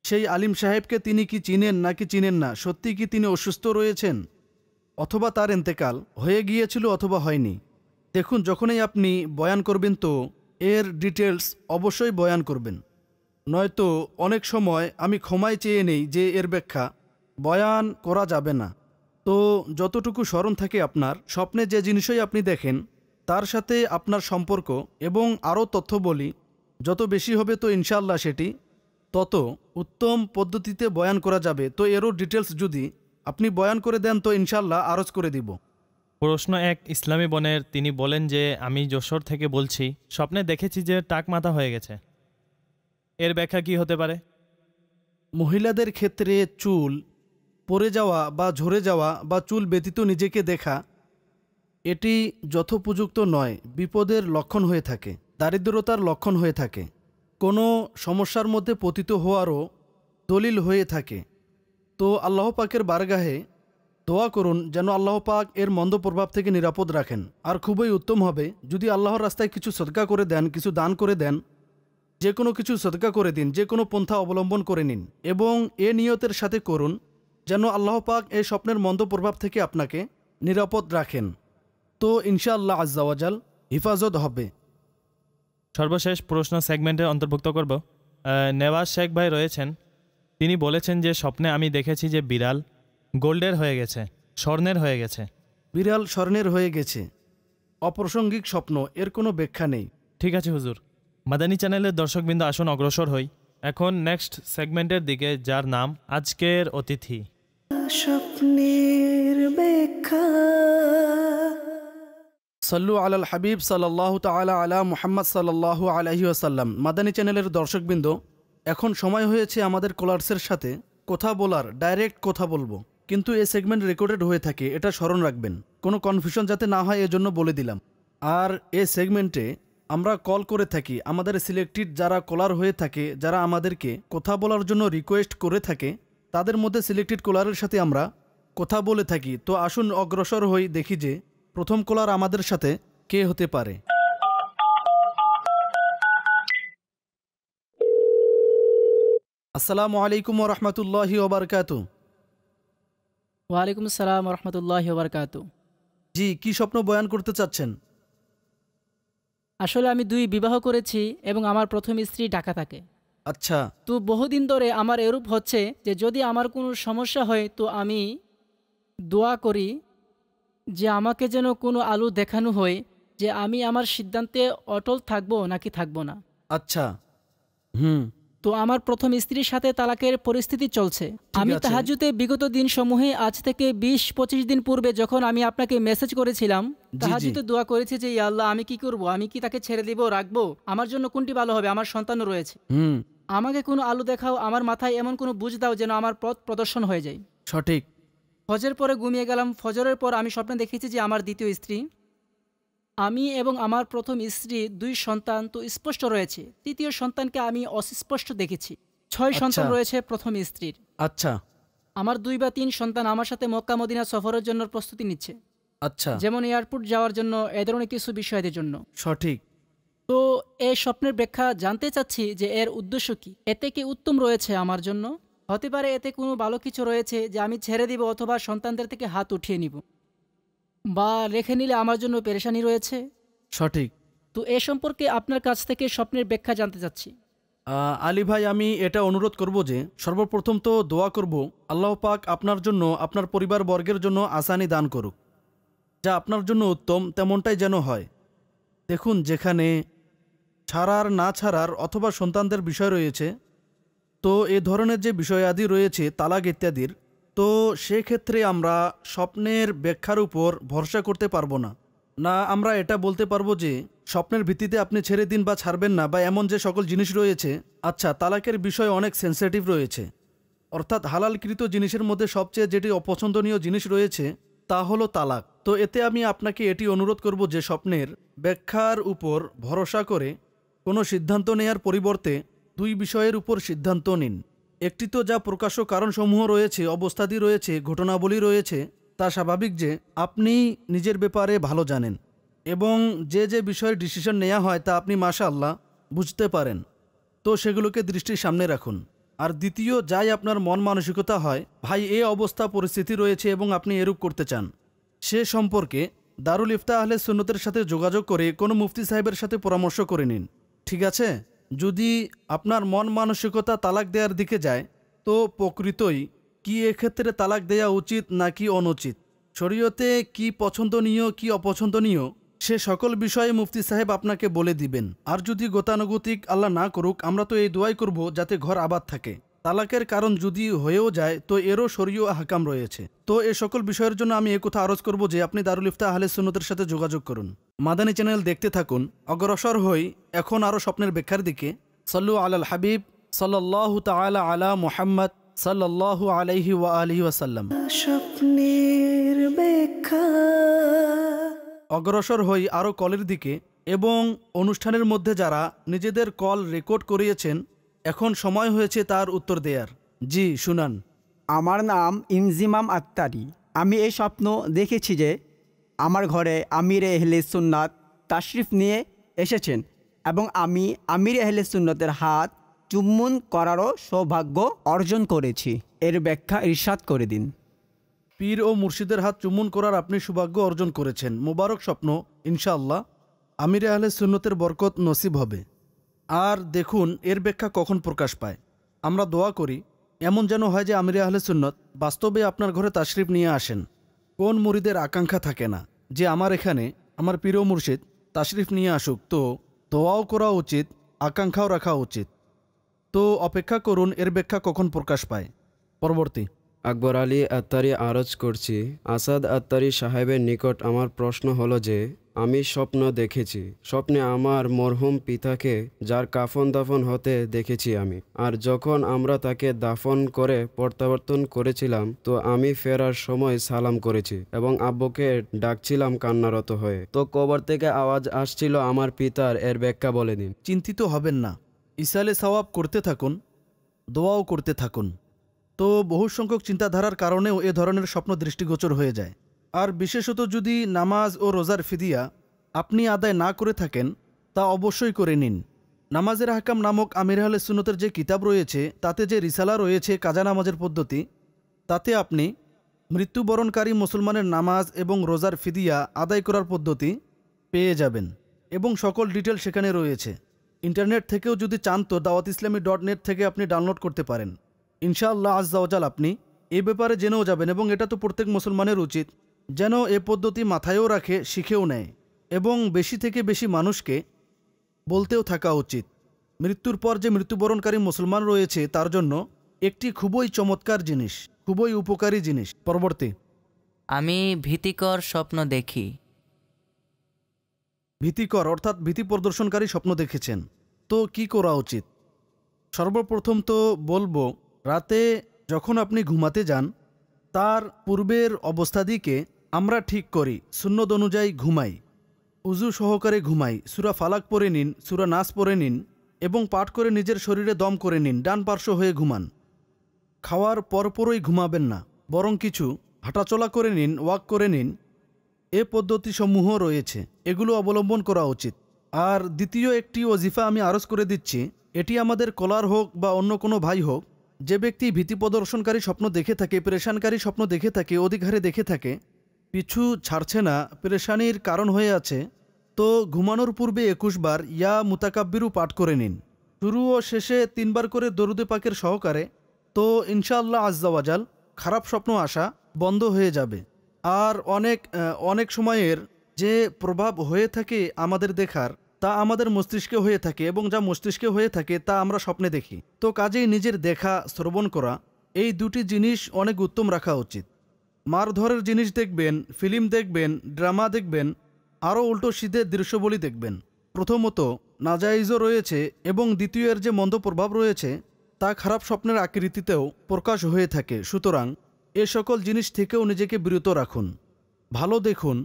S5: সেই আলিম সাহেবকে তিনি কি চিনেন নাকি চিনেন না সত্যি কি তিনি অসুস্থ রয়েছেন অথবা তার এন্তেকাল হয়ে গিয়েছিল অথবা হয়নি দেখুন যখনই আপনি বয়ান করবেন তো এর ডিটেলস অবশ্যই বয়ান করবেন নয়তো অনেক সময় আমি ক্ষমায় চেয়ে নেই যে এর ব্যাখ্যা বয়ান করা যাবে না তো যতটুকু স্মরণ থাকে আপনার স্বপ্নে যে জিনিসই আপনি দেখেন তার সাথে আপনার সম্পর্ক এবং আরও তথ্য বলি যত বেশি হবে তো ইনশাল্লাহ সেটি তত উত্তম পদ্ধতিতে বয়ান করা যাবে তো এরও ডিটেলস যদি আপনি বয়ান করে দেন তো ইনশাল্লাহ আরজ করে দিব
S2: প্রশ্ন এক ইসলামী বনের তিনি বলেন যে আমি যশোর থেকে বলছি স্বপ্নে দেখেছি যে টাক মাথা হয়ে গেছে এর ব্যাখ্যা কি হতে পারে
S5: মহিলাদের ক্ষেত্রে চুল পড়ে যাওয়া বা ঝরে যাওয়া বা চুল ব্যতীত নিজেকে দেখা এটি যথোপযুক্ত নয় বিপদের লক্ষণ হয়ে থাকে দারিদ্রতার লক্ষণ হয়ে থাকে কোনো সমস্যার মধ্যে পতিত হওয়ারও দলিল হয়ে থাকে তো আল্লাহ পাকের বারগাহে দোয়া করুন যেন আল্লাহ পাক এর মন্দ প্রভাব থেকে নিরাপদ রাখেন আর খুবই উত্তম হবে যদি আল্লাহর রাস্তায় কিছু সদকা করে দেন কিছু দান করে দেন যে কোনো কিছু সদকা করে দিন যে কোনো পন্থা অবলম্বন করে নিন এবং এ নিয়তের সাথে করুন যেন আল্লাহ পাক এই স্বপ্নের মন্দ প্রভাব থেকে আপনাকে নিরাপদ রাখেন তো ইনশাআল্লাহ আজ্জাওয়াজাল
S2: হেফাজত হবে সর্বশেষ প্রশ্ন সেগমেন্টে অন্তর্ভুক্ত করব নেওয়াজ শেখ ভাই রয়েছেন তিনি বলেছেন যে স্বপ্নে আমি দেখেছি যে বিড়াল গোল্ডের হয়ে গেছে স্বর্ণের হয়ে গেছে বিড়াল স্বর্ণের হয়ে গেছে অপ্রাসঙ্গিক স্বপ্ন এর কোনো ব্যাখ্যা নেই ঠিক আছে হুজুর মাদানী চ্যানেলের দর্শকবৃন্দ আসুন অগ্রসর হই এখন নেক্সট সেগমেন্টের দিকে যার নাম আজকের অতিথি
S1: স্বপ্নের ব্যাখ্যা সল্লু আলাল
S5: হাবিব সাল্লাহ তালা আলা মুহাম্মদ সাল্লাহ আলহি আসাল্লাম মাদানী চ্যানেলের দর্শকবৃন্দ এখন সময় হয়েছে আমাদের কলার্সের সাথে কথা বলার ডাইরেক্ট কথা বলবো কিন্তু এ সেগমেন্ট রেকর্ডেড হয়ে থাকে এটা স্মরণ রাখবেন কোনো কনফিউশন যাতে না হয় এজন্য বলে দিলাম আর এ সেগমেন্টে আমরা কল করে থাকি আমাদের সিলেক্টেড যারা কলার হয়ে থাকে যারা আমাদেরকে কথা বলার জন্য রিকোয়েস্ট করে থাকে তাদের মধ্যে সিলেক্টেড কলারের সাথে আমরা কথা বলে থাকি তো আসুন অগ্রসর হই দেখি যে প্রথম কলার আমাদের সাথে কে হতে পারে আসসালামু আলাইকুম রহমতুল্লাহ ওবরকাত
S3: ওয়ালাইকুম আসসালাম রহমতুল্লাহ ওবরকাত জি কি স্বপ্ন বয়ান করতে চাচ্ছেন আসলে আমি দুই বিবাহ করেছি এবং আমার প্রথম স্ত্রী ঢাকা থাকে আচ্ছা তো বহুদিন ধরে আমার এরূপ হচ্ছে যে যদি আমার কোনো সমস্যা হয় তো আমি দোয়া করি যে আমাকে যেন কোনো আলো দেখানো হয় যে আমি আমার সিদ্ধান্তে অটল থাকব নাকি থাকব না
S5: আচ্ছা হুম
S3: তো আমার প্রথম স্ত্রীর সাথে তালাকের পরিস্থিতি চলছে আমি তাহাজুতে বিগত দিন সমূহে আজ থেকে বিশ পঁচিশ দিন পূর্বে যখন আমি আপনাকে মেসেজ করেছিলাম তাহাজুতে দোয়া করেছি যে আল্লাহ আমি কি করব আমি কি তাকে ছেড়ে দিব রাখবো আমার জন্য কোনটি ভালো হবে আমার সন্তানও রয়েছে আমাকে কোনো আলো দেখাও আমার মাথায় এমন কোনো বুঝ দাও যেন আমার পথ প্রদর্শন হয়ে যায় সঠিক ফজের পরে ঘুমিয়ে গেলাম ফজরের পর আমি স্বপ্নে দেখেছি যে আমার দ্বিতীয় স্ত্রী আমি এবং আমার প্রথম স্ত্রী দুই সন্তান তো স্পষ্ট রয়েছে তৃতীয় সন্তানকে আমি অস্পষ্ট দেখেছি ছয় আচ্ছা। সন্তান রয়েছে প্রথম স্ত্রীর আচ্ছা আমার দুই বা তিন সন্তান আমার সাথে মক্কা মদিনা সফরের জন্য প্রস্তুতি নিচ্ছে আচ্ছা যেমন এয়ারপোর্ট যাওয়ার জন্য এ ধরনের কিছু বিষয়দের জন্য সঠিক তো এই স্বপ্নের ব্যাখ্যা জানতে চাচ্ছি যে এর উদ্দেশ্য কি এতে কি উত্তম রয়েছে আমার জন্য হতে পারে এতে কোনো ভালো কিছু রয়েছে যে আমি ছেড়ে দিব অথবা সন্তানদের থেকে হাত উঠিয়ে নিব বা রেখে নিলে আমার জন্য পেরেশানি রয়েছে সঠিক তো এ সম্পর্কে আপনার কাছ থেকে স্বপ্নের ব্যাখ্যা জানতে চাচ্ছি আলী ভাই
S5: আমি এটা অনুরোধ করব যে সর্বপ্রথম তো দোয়া করব আল্লাহ পাক আপনার জন্য আপনার পরিবার বর্গের জন্য আসানি দান করুক যা আপনার জন্য উত্তম তেমনটাই যেন হয় দেখুন যেখানে ছাড়ার না ছাড়ার অথবা সন্তানদের বিষয় রয়েছে তো এ ধরনের যে বিষয়াদি রয়েছে তালাক ইত্যাদির তো সেক্ষেত্রে আমরা স্বপ্নের ব্যাখ্যার উপর ভরসা করতে পারবো না না আমরা এটা বলতে পারবো যে স্বপ্নের ভিত্তিতে আপনি ছেড়ে দিন বা ছাড়বেন না বা এমন যে সকল জিনিস রয়েছে আচ্ছা তালাকের বিষয় অনেক সেন্সিটিভ রয়েছে অর্থাৎ হালালকৃত জিনিসের মধ্যে সবচেয়ে যেটি অপছন্দনীয় জিনিস রয়েছে তা হলো তালাক তো এতে আমি আপনাকে এটি অনুরোধ করব যে স্বপ্নের ব্যাখ্যার উপর ভরসা করে কোনো সিদ্ধান্ত নেয়ার পরিবর্তে দুই বিষয়ের উপর সিদ্ধান্ত নিন একটি তো যা প্রকাশ্য কারণসমূহ রয়েছে অবস্থাদি রয়েছে ঘটনাবলী রয়েছে তা স্বাভাবিক যে আপনি নিজের ব্যাপারে ভালো জানেন এবং যে যে বিষয়ে ডিসিশন নেওয়া হয় তা আপনি মাশাল্লাহ আল্লাহ বুঝতে পারেন তো সেগুলোকে দৃষ্টির সামনে রাখুন আর দ্বিতীয় যাই আপনার মন মানসিকতা হয় ভাই এ অবস্থা পরিস্থিতি রয়েছে এবং আপনি এরূপ করতে চান সে সম্পর্কে দারুল ইফতা আহলে সুন্নতের সাথে যোগাযোগ করে কোনো মুফতি সাহেবের সাথে পরামর্শ করে নিন ঠিক আছে যদি আপনার মন মানসিকতা তালাক দেওয়ার দিকে যায় তো প্রকৃতই কি এক্ষেত্রে তালাক দেয়া উচিত নাকি অনুচিত শরীয়তে কি পছন্দনীয় কি অপছন্দনীয় সে সকল বিষয়ে মুফতি সাহেব আপনাকে বলে দিবেন আর যদি গতানুগতিক আল্লাহ না করুক আমরা তো এই দোয়াই করব যাতে ঘর আবাদ থাকে তালাকের কারণ যদি হয়েও যায় তো এরও শরীয় হাকাম রয়েছে তো এ সকল বিষয়ের জন্য আমি একথা আরজ করব যে আপনি দারুল ইফতা আহলে সুনতের সাথে যোগাযোগ করুন মাদানী চ্যানেল দেখতে থাকুন অগ্রসর হই এখন আরও স্বপ্নের ব্যাখ্যার দিকে সল্লু আলাল হাবিব সাল্লাহ তালা আলা মোহাম্মদ সাল্লাহ আলাইহি ওয়া আলহি ওয়াসাল্লাম
S1: স্বপ্নের
S5: অগ্রসর হই আরও কলের দিকে এবং অনুষ্ঠানের মধ্যে যারা নিজেদের কল রেকর্ড করিয়েছেন এখন সময় হয়েছে তার উত্তর দেয়ার জি শুনান আমার নাম ইনজিমাম আত্মারি আমি এই স্বপ্ন দেখেছি যে আমার ঘরে আমির এহলে সুন্নাত
S3: তাশরিফ নিয়ে এসেছেন এবং আমি আমির এহলে সুন্নতের হাত চুম্বন করারও সৌভাগ্য অর্জন করেছি এর ব্যাখ্যা ইরশাদ করে
S1: দিন
S5: পীর ও মুর্শিদের হাত চুম্বন করার আপনি সৌভাগ্য অর্জন করেছেন মোবারক স্বপ্ন ইনশাআল্লাহ আমির আহলে সুন্নতের বরকত নসিব হবে আর দেখুন এর ব্যাখ্যা কখন প্রকাশ পায় আমরা দোয়া করি এমন যেন হয় যে আমির আহলে সুন্নত বাস্তবে আপনার ঘরে তাশরিফ নিয়ে আসেন কোন মুরিদের আকাঙ্ক্ষা থাকে না যে আমার এখানে আমার প্রিয় মুর্শিদ তাশরিফ নিয়ে আসুক তো দোয়াও করা উচিত আকাঙ্ক্ষাও রাখা উচিত তো অপেক্ষা করুন এর ব্যাখ্যা কখন প্রকাশ পায় পরবর্তী আকবর আলী আত্মারি আরজ করছি আসাদ আত্মারি সাহেবের নিকট আমার প্রশ্ন হলো যে আমি স্বপ্ন দেখেছি স্বপ্নে আমার মরহুম পিতাকে যার কাফন দাফন হতে দেখেছি আমি আর যখন আমরা তাকে দাফন করে প্রত্যাবর্তন করেছিলাম তো আমি ফেরার সময় সালাম করেছি এবং আব্বুকে ডাকছিলাম কান্নারত হয়ে তো কবর থেকে আওয়াজ আসছিল আমার পিতার এর ব্যাখ্যা বলে দিন চিন্তিত হবেন না ইসালে সওয়াব করতে থাকুন দোয়াও করতে থাকুন তো বহু সংখ্যক চিন্তাধারার কারণেও এ ধরনের স্বপ্ন দৃষ্টিগোচর হয়ে যায় আর বিশেষত যদি নামাজ ও রোজার ফিদিয়া আপনি আদায় না করে থাকেন তা অবশ্যই করে নিন নামাজের হাকাম নামক আমির আহলে সুনতের যে কিতাব রয়েছে তাতে যে রিসালা রয়েছে কাজা নামাজের পদ্ধতি তাতে আপনি মৃত্যুবরণকারী মুসলমানের নামাজ এবং রোজার ফিদিয়া আদায় করার পদ্ধতি পেয়ে যাবেন এবং সকল ডিটেল সেখানে রয়েছে ইন্টারনেট থেকেও যদি চান তো দাওয়াত ইসলামী ডট নেট থেকে আপনি ডাউনলোড করতে পারেন ইনশাআল্লাহ আজ্জাওজাল আপনি এ ব্যাপারে জেনেও যাবেন এবং এটা তো প্রত্যেক মুসলমানের উচিত যেন এ পদ্ধতি মাথায়ও রাখে শিখেও নেয় এবং বেশি থেকে বেশি মানুষকে বলতেও থাকা উচিত মৃত্যুর পর যে মৃত্যুবরণকারী মুসলমান রয়েছে তার জন্য একটি খুবই চমৎকার জিনিস খুবই উপকারী জিনিস পরবর্তী আমি ভীতিকর স্বপ্ন দেখি ভীতিকর অর্থাৎ ভীতি প্রদর্শনকারী স্বপ্ন দেখেছেন তো কি করা উচিত সর্বপ্রথম তো বলবো রাতে যখন আপনি ঘুমাতে যান তার পূর্বের অবস্থা দিকে আমরা ঠিক করি সুন্নদ অনুযায়ী ঘুমাই উজু সহকারে ঘুমাই সুরা ফালাক পরে নিন সুরা নাচ পরে নিন এবং পাঠ করে নিজের শরীরে দম করে নিন ডান পার্শ্ব হয়ে ঘুমান খাওয়ার পরপরই ঘুমাবেন না বরং কিছু হাঁটাচলা করে নিন ওয়াক করে নিন এ পদ্ধতিসমূহ রয়েছে এগুলো অবলম্বন করা উচিত আর দ্বিতীয় একটি ওজিফা আমি আরজ করে দিচ্ছি এটি আমাদের কলার হোক বা অন্য কোনো ভাই হোক যে ব্যক্তি ভীতি প্রদর্শনকারী স্বপ্ন দেখে থাকে প্রেশানকারী স্বপ্ন দেখে থাকে অধিকারে দেখে থাকে পিছু ছাড়ছে না পেরেশানির কারণ হয়ে আছে তো ঘুমানোর পূর্বে একুশবার ইয়া মুতাকাব্বিরু পাঠ করে নিন শুরু ও শেষে তিনবার করে দরুদে পাকের সহকারে তো ইনশাআল্লাহ আজ্জাওয়াজাল খারাপ স্বপ্ন আসা বন্ধ হয়ে যাবে আর অনেক অনেক সময়ের যে প্রভাব হয়ে থাকে আমাদের দেখার তা আমাদের মস্তিষ্কে হয়ে থাকে এবং যা মস্তিষ্কে হয়ে থাকে তা আমরা স্বপ্নে দেখি তো কাজেই নিজের দেখা শ্রবণ করা এই দুটি জিনিস অনেক উত্তম রাখা উচিত মারধরের জিনিস দেখবেন ফিল্ম দেখবেন ড্রামা দেখবেন আরও উল্টো সিধে দৃশ্যবলী দেখবেন প্রথমত নাজাইজও রয়েছে এবং দ্বিতীয়ের যে মন্দ প্রভাব রয়েছে তা খারাপ স্বপ্নের আকৃতিতেও প্রকাশ হয়ে থাকে সুতরাং এ সকল জিনিস থেকেও নিজেকে বিরত রাখুন ভালো দেখুন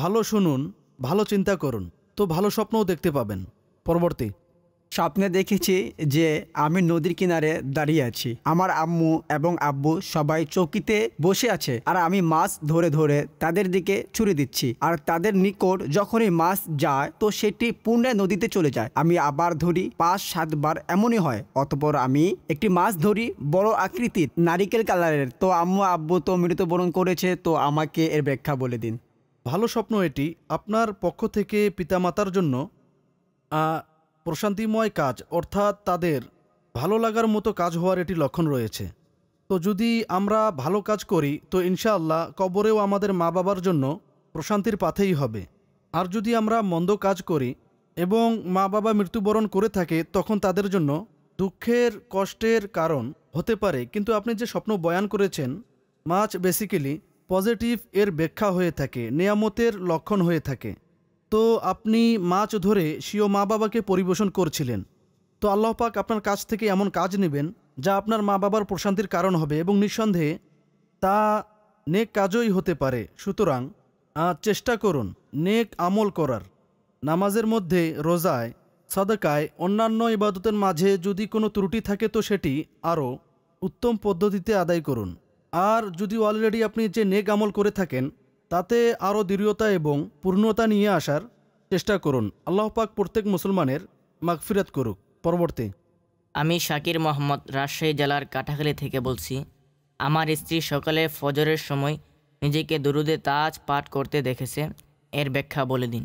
S5: ভালো শুনুন ভালো চিন্তা করুন তো ভালো স্বপ্নও দেখতে পাবেন পরবর্তী স্বপ্নে দেখেছি যে আমি নদীর কিনারে দাঁড়িয়ে আছি আমার আম্মু এবং আব্বু সবাই চকিতে বসে আছে আর আমি
S3: মাছ ধরে ধরে তাদের দিকে ছুড়ে দিচ্ছি আর তাদের নিকট যখনই মাছ যায় তো সেটি পুনরায় নদীতে চলে যায় আমি আবার ধরি পাঁচ সাতবার এমনই হয় অতপর আমি
S5: একটি মাছ ধরি বড় আকৃতির নারিকেল কালারের তো আম্মু আব্বু তো মৃত্যুবরণ করেছে তো আমাকে এর ব্যাখ্যা বলে দিন ভালো স্বপ্ন এটি আপনার পক্ষ থেকে পিতামাতার জন্য প্রশান্তিময় কাজ অর্থাৎ তাদের ভালো লাগার মতো কাজ হওয়ার এটি লক্ষণ রয়েছে তো যদি আমরা ভালো কাজ করি তো ইনশাআল্লাহ কবরেও আমাদের মা বাবার জন্য প্রশান্তির পাথেই হবে আর যদি আমরা মন্দ কাজ করি এবং মা বাবা মৃত্যুবরণ করে থাকে তখন তাদের জন্য দুঃখের কষ্টের কারণ হতে পারে কিন্তু আপনি যে স্বপ্ন বয়ান করেছেন মাছ বেসিক্যালি পজিটিভ এর ব্যাখ্যা হয়ে থাকে নিয়ামতের লক্ষণ হয়ে থাকে তো আপনি মাছ ধরে সিও মা বাবাকে পরিবেশন করছিলেন তো আল্লাহ পাক আপনার কাছ থেকে এমন কাজ নেবেন যা আপনার মা বাবার প্রশান্তির কারণ হবে এবং নিঃসন্দেহে তা নেক কাজই হতে পারে সুতরাং চেষ্টা করুন নেক আমল করার নামাজের মধ্যে রোজায় সদকায় অন্যান্য ইবাদতের মাঝে যদি কোনো ত্রুটি থাকে তো সেটি আরও উত্তম পদ্ধতিতে আদায় করুন আর যদি অলরেডি আপনি যে নেক আমল করে থাকেন তাতে আরও দৃঢ়তা এবং পূর্ণতা নিয়ে আসার চেষ্টা করুন আল্লাহ পাক প্রত্যেক মুসলমানের মাগফিরাত করুক পরবর্তী
S4: আমি শাকির মোহাম্মদ রাজশাহী জেলার কাঠাখালি থেকে বলছি আমার স্ত্রী সকালে ফজরের সময় নিজেকে দুরুদে তাজ পাঠ করতে দেখেছে এর ব্যাখ্যা বলে দিন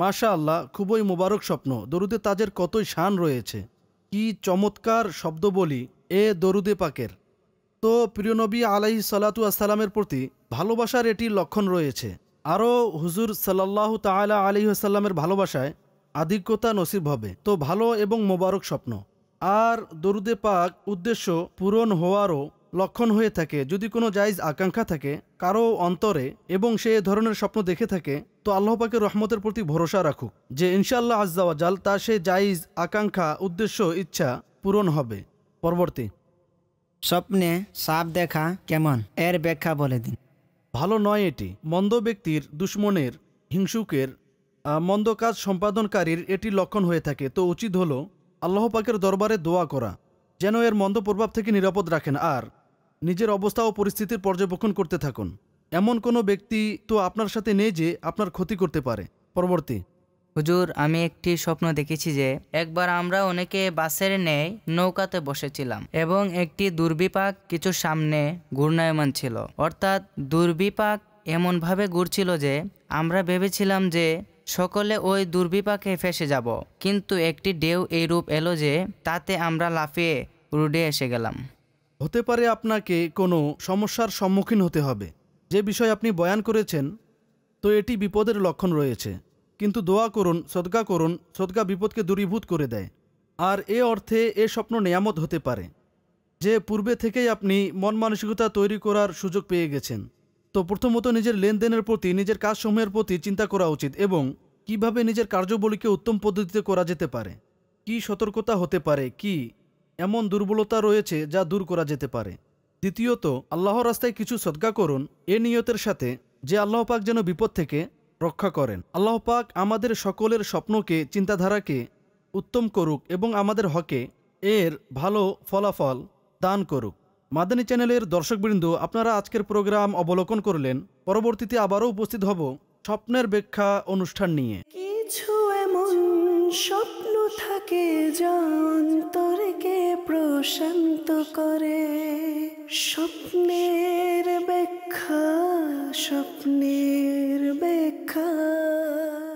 S5: মাশা আল্লাহ খুবই মোবারক স্বপ্ন দরুদে তাজের কতই শান রয়েছে কি চমৎকার শব্দ বলি এ দরুদে পাকের তো প্রিয়নবী আলাই সালাতু আসসালামের প্রতি ভালোবাসার এটি লক্ষণ রয়েছে আরও হুজুর সাল্লাহ তালা আলি আসাল্লামের ভালোবাসায় আধিক্যতা নসিব হবে তো ভালো এবং মোবারক স্বপ্ন আর দরুদে পাক উদ্দেশ্য পূরণ হওয়ারও লক্ষণ হয়ে থাকে যদি কোনো জায়জ আকাঙ্ক্ষা থাকে কারো অন্তরে এবং সে ধরনের স্বপ্ন দেখে থাকে তো আল্লাহপাকে রহমতের প্রতি ভরসা রাখুক যে ইনশাআল্লাহ আজ্জাওয়াজাল তা সে জায়জ আকাঙ্ক্ষা উদ্দেশ্য ইচ্ছা পূরণ হবে পরবর্তী স্বপ্নে সাপ দেখা কেমন এর ব্যাখ্যা বলে দিন ভালো নয় এটি মন্দ ব্যক্তির দুশ্মনের হিংসুকের মন্দ কাজ সম্পাদনকারীর এটি লক্ষণ হয়ে থাকে তো উচিত হলো আল্লাহ পাকের দরবারে দোয়া করা যেন এর মন্দ প্রভাব থেকে নিরাপদ রাখেন আর নিজের অবস্থা ও পরিস্থিতির পর্যবেক্ষণ করতে থাকুন এমন কোনো ব্যক্তি তো আপনার সাথে নেই যে আপনার ক্ষতি করতে পারে পরবর্তী হুজুর আমি একটি স্বপ্ন দেখেছি যে
S4: একবার আমরা অনেকে বাসের নেই নৌকাতে বসেছিলাম এবং একটি দুর্বিপাক কিছু সামনে ঘূর্ণায়মান ছিল অর্থাৎ দুর্বিপাক এমনভাবে ঘুরছিল যে আমরা ভেবেছিলাম যে সকলে ওই দুর্বিপাকে ফেসে যাব কিন্তু একটি ঢেউ এই রূপ এলো যে তাতে আমরা লাফিয়ে
S5: রুডে এসে গেলাম হতে পারে আপনাকে কোনো সমস্যার সম্মুখীন হতে হবে যে বিষয় আপনি বয়ান করেছেন তো এটি বিপদের লক্ষণ রয়েছে কিন্তু দোয়া করুন সদকা করুন সদকা বিপদকে দূরীভূত করে দেয় আর এ অর্থে এ স্বপ্ন নেয়ামত হতে পারে যে পূর্বে থেকেই আপনি মন মানসিকতা তৈরি করার সুযোগ পেয়ে গেছেন তো প্রথমত নিজের লেনদেনের প্রতি নিজের কাজসমূহের প্রতি চিন্তা করা উচিত এবং কিভাবে নিজের কার্যবলীকে উত্তম পদ্ধতিতে করা যেতে পারে কি সতর্কতা হতে পারে কি এমন দুর্বলতা রয়েছে যা দূর করা যেতে পারে দ্বিতীয়ত আল্লাহ রাস্তায় কিছু সদ্গা করুন এ নিয়তের সাথে যে আল্লাহ পাক যেন বিপদ থেকে রক্ষা করেন আল্লাহ পাক আমাদের সকলের স্বপ্নকে চিন্তাধারাকে উত্তম করুক এবং আমাদের হকে এর ভালো ফলাফল দান করুক মাদানী চ্যানেলের দর্শকবৃন্দ আপনারা আজকের প্রোগ্রাম অবলোকন করলেন পরবর্তীতে আবারও উপস্থিত হব স্বপ্নের ব্যাখ্যা অনুষ্ঠান নিয়ে
S1: কিছু এমন স্বপ্ন থাকে তোরকে প্রশান্ত করে স্বপ্নের ব্যাখ্যা স্বপ্নের ব্যাখ্যা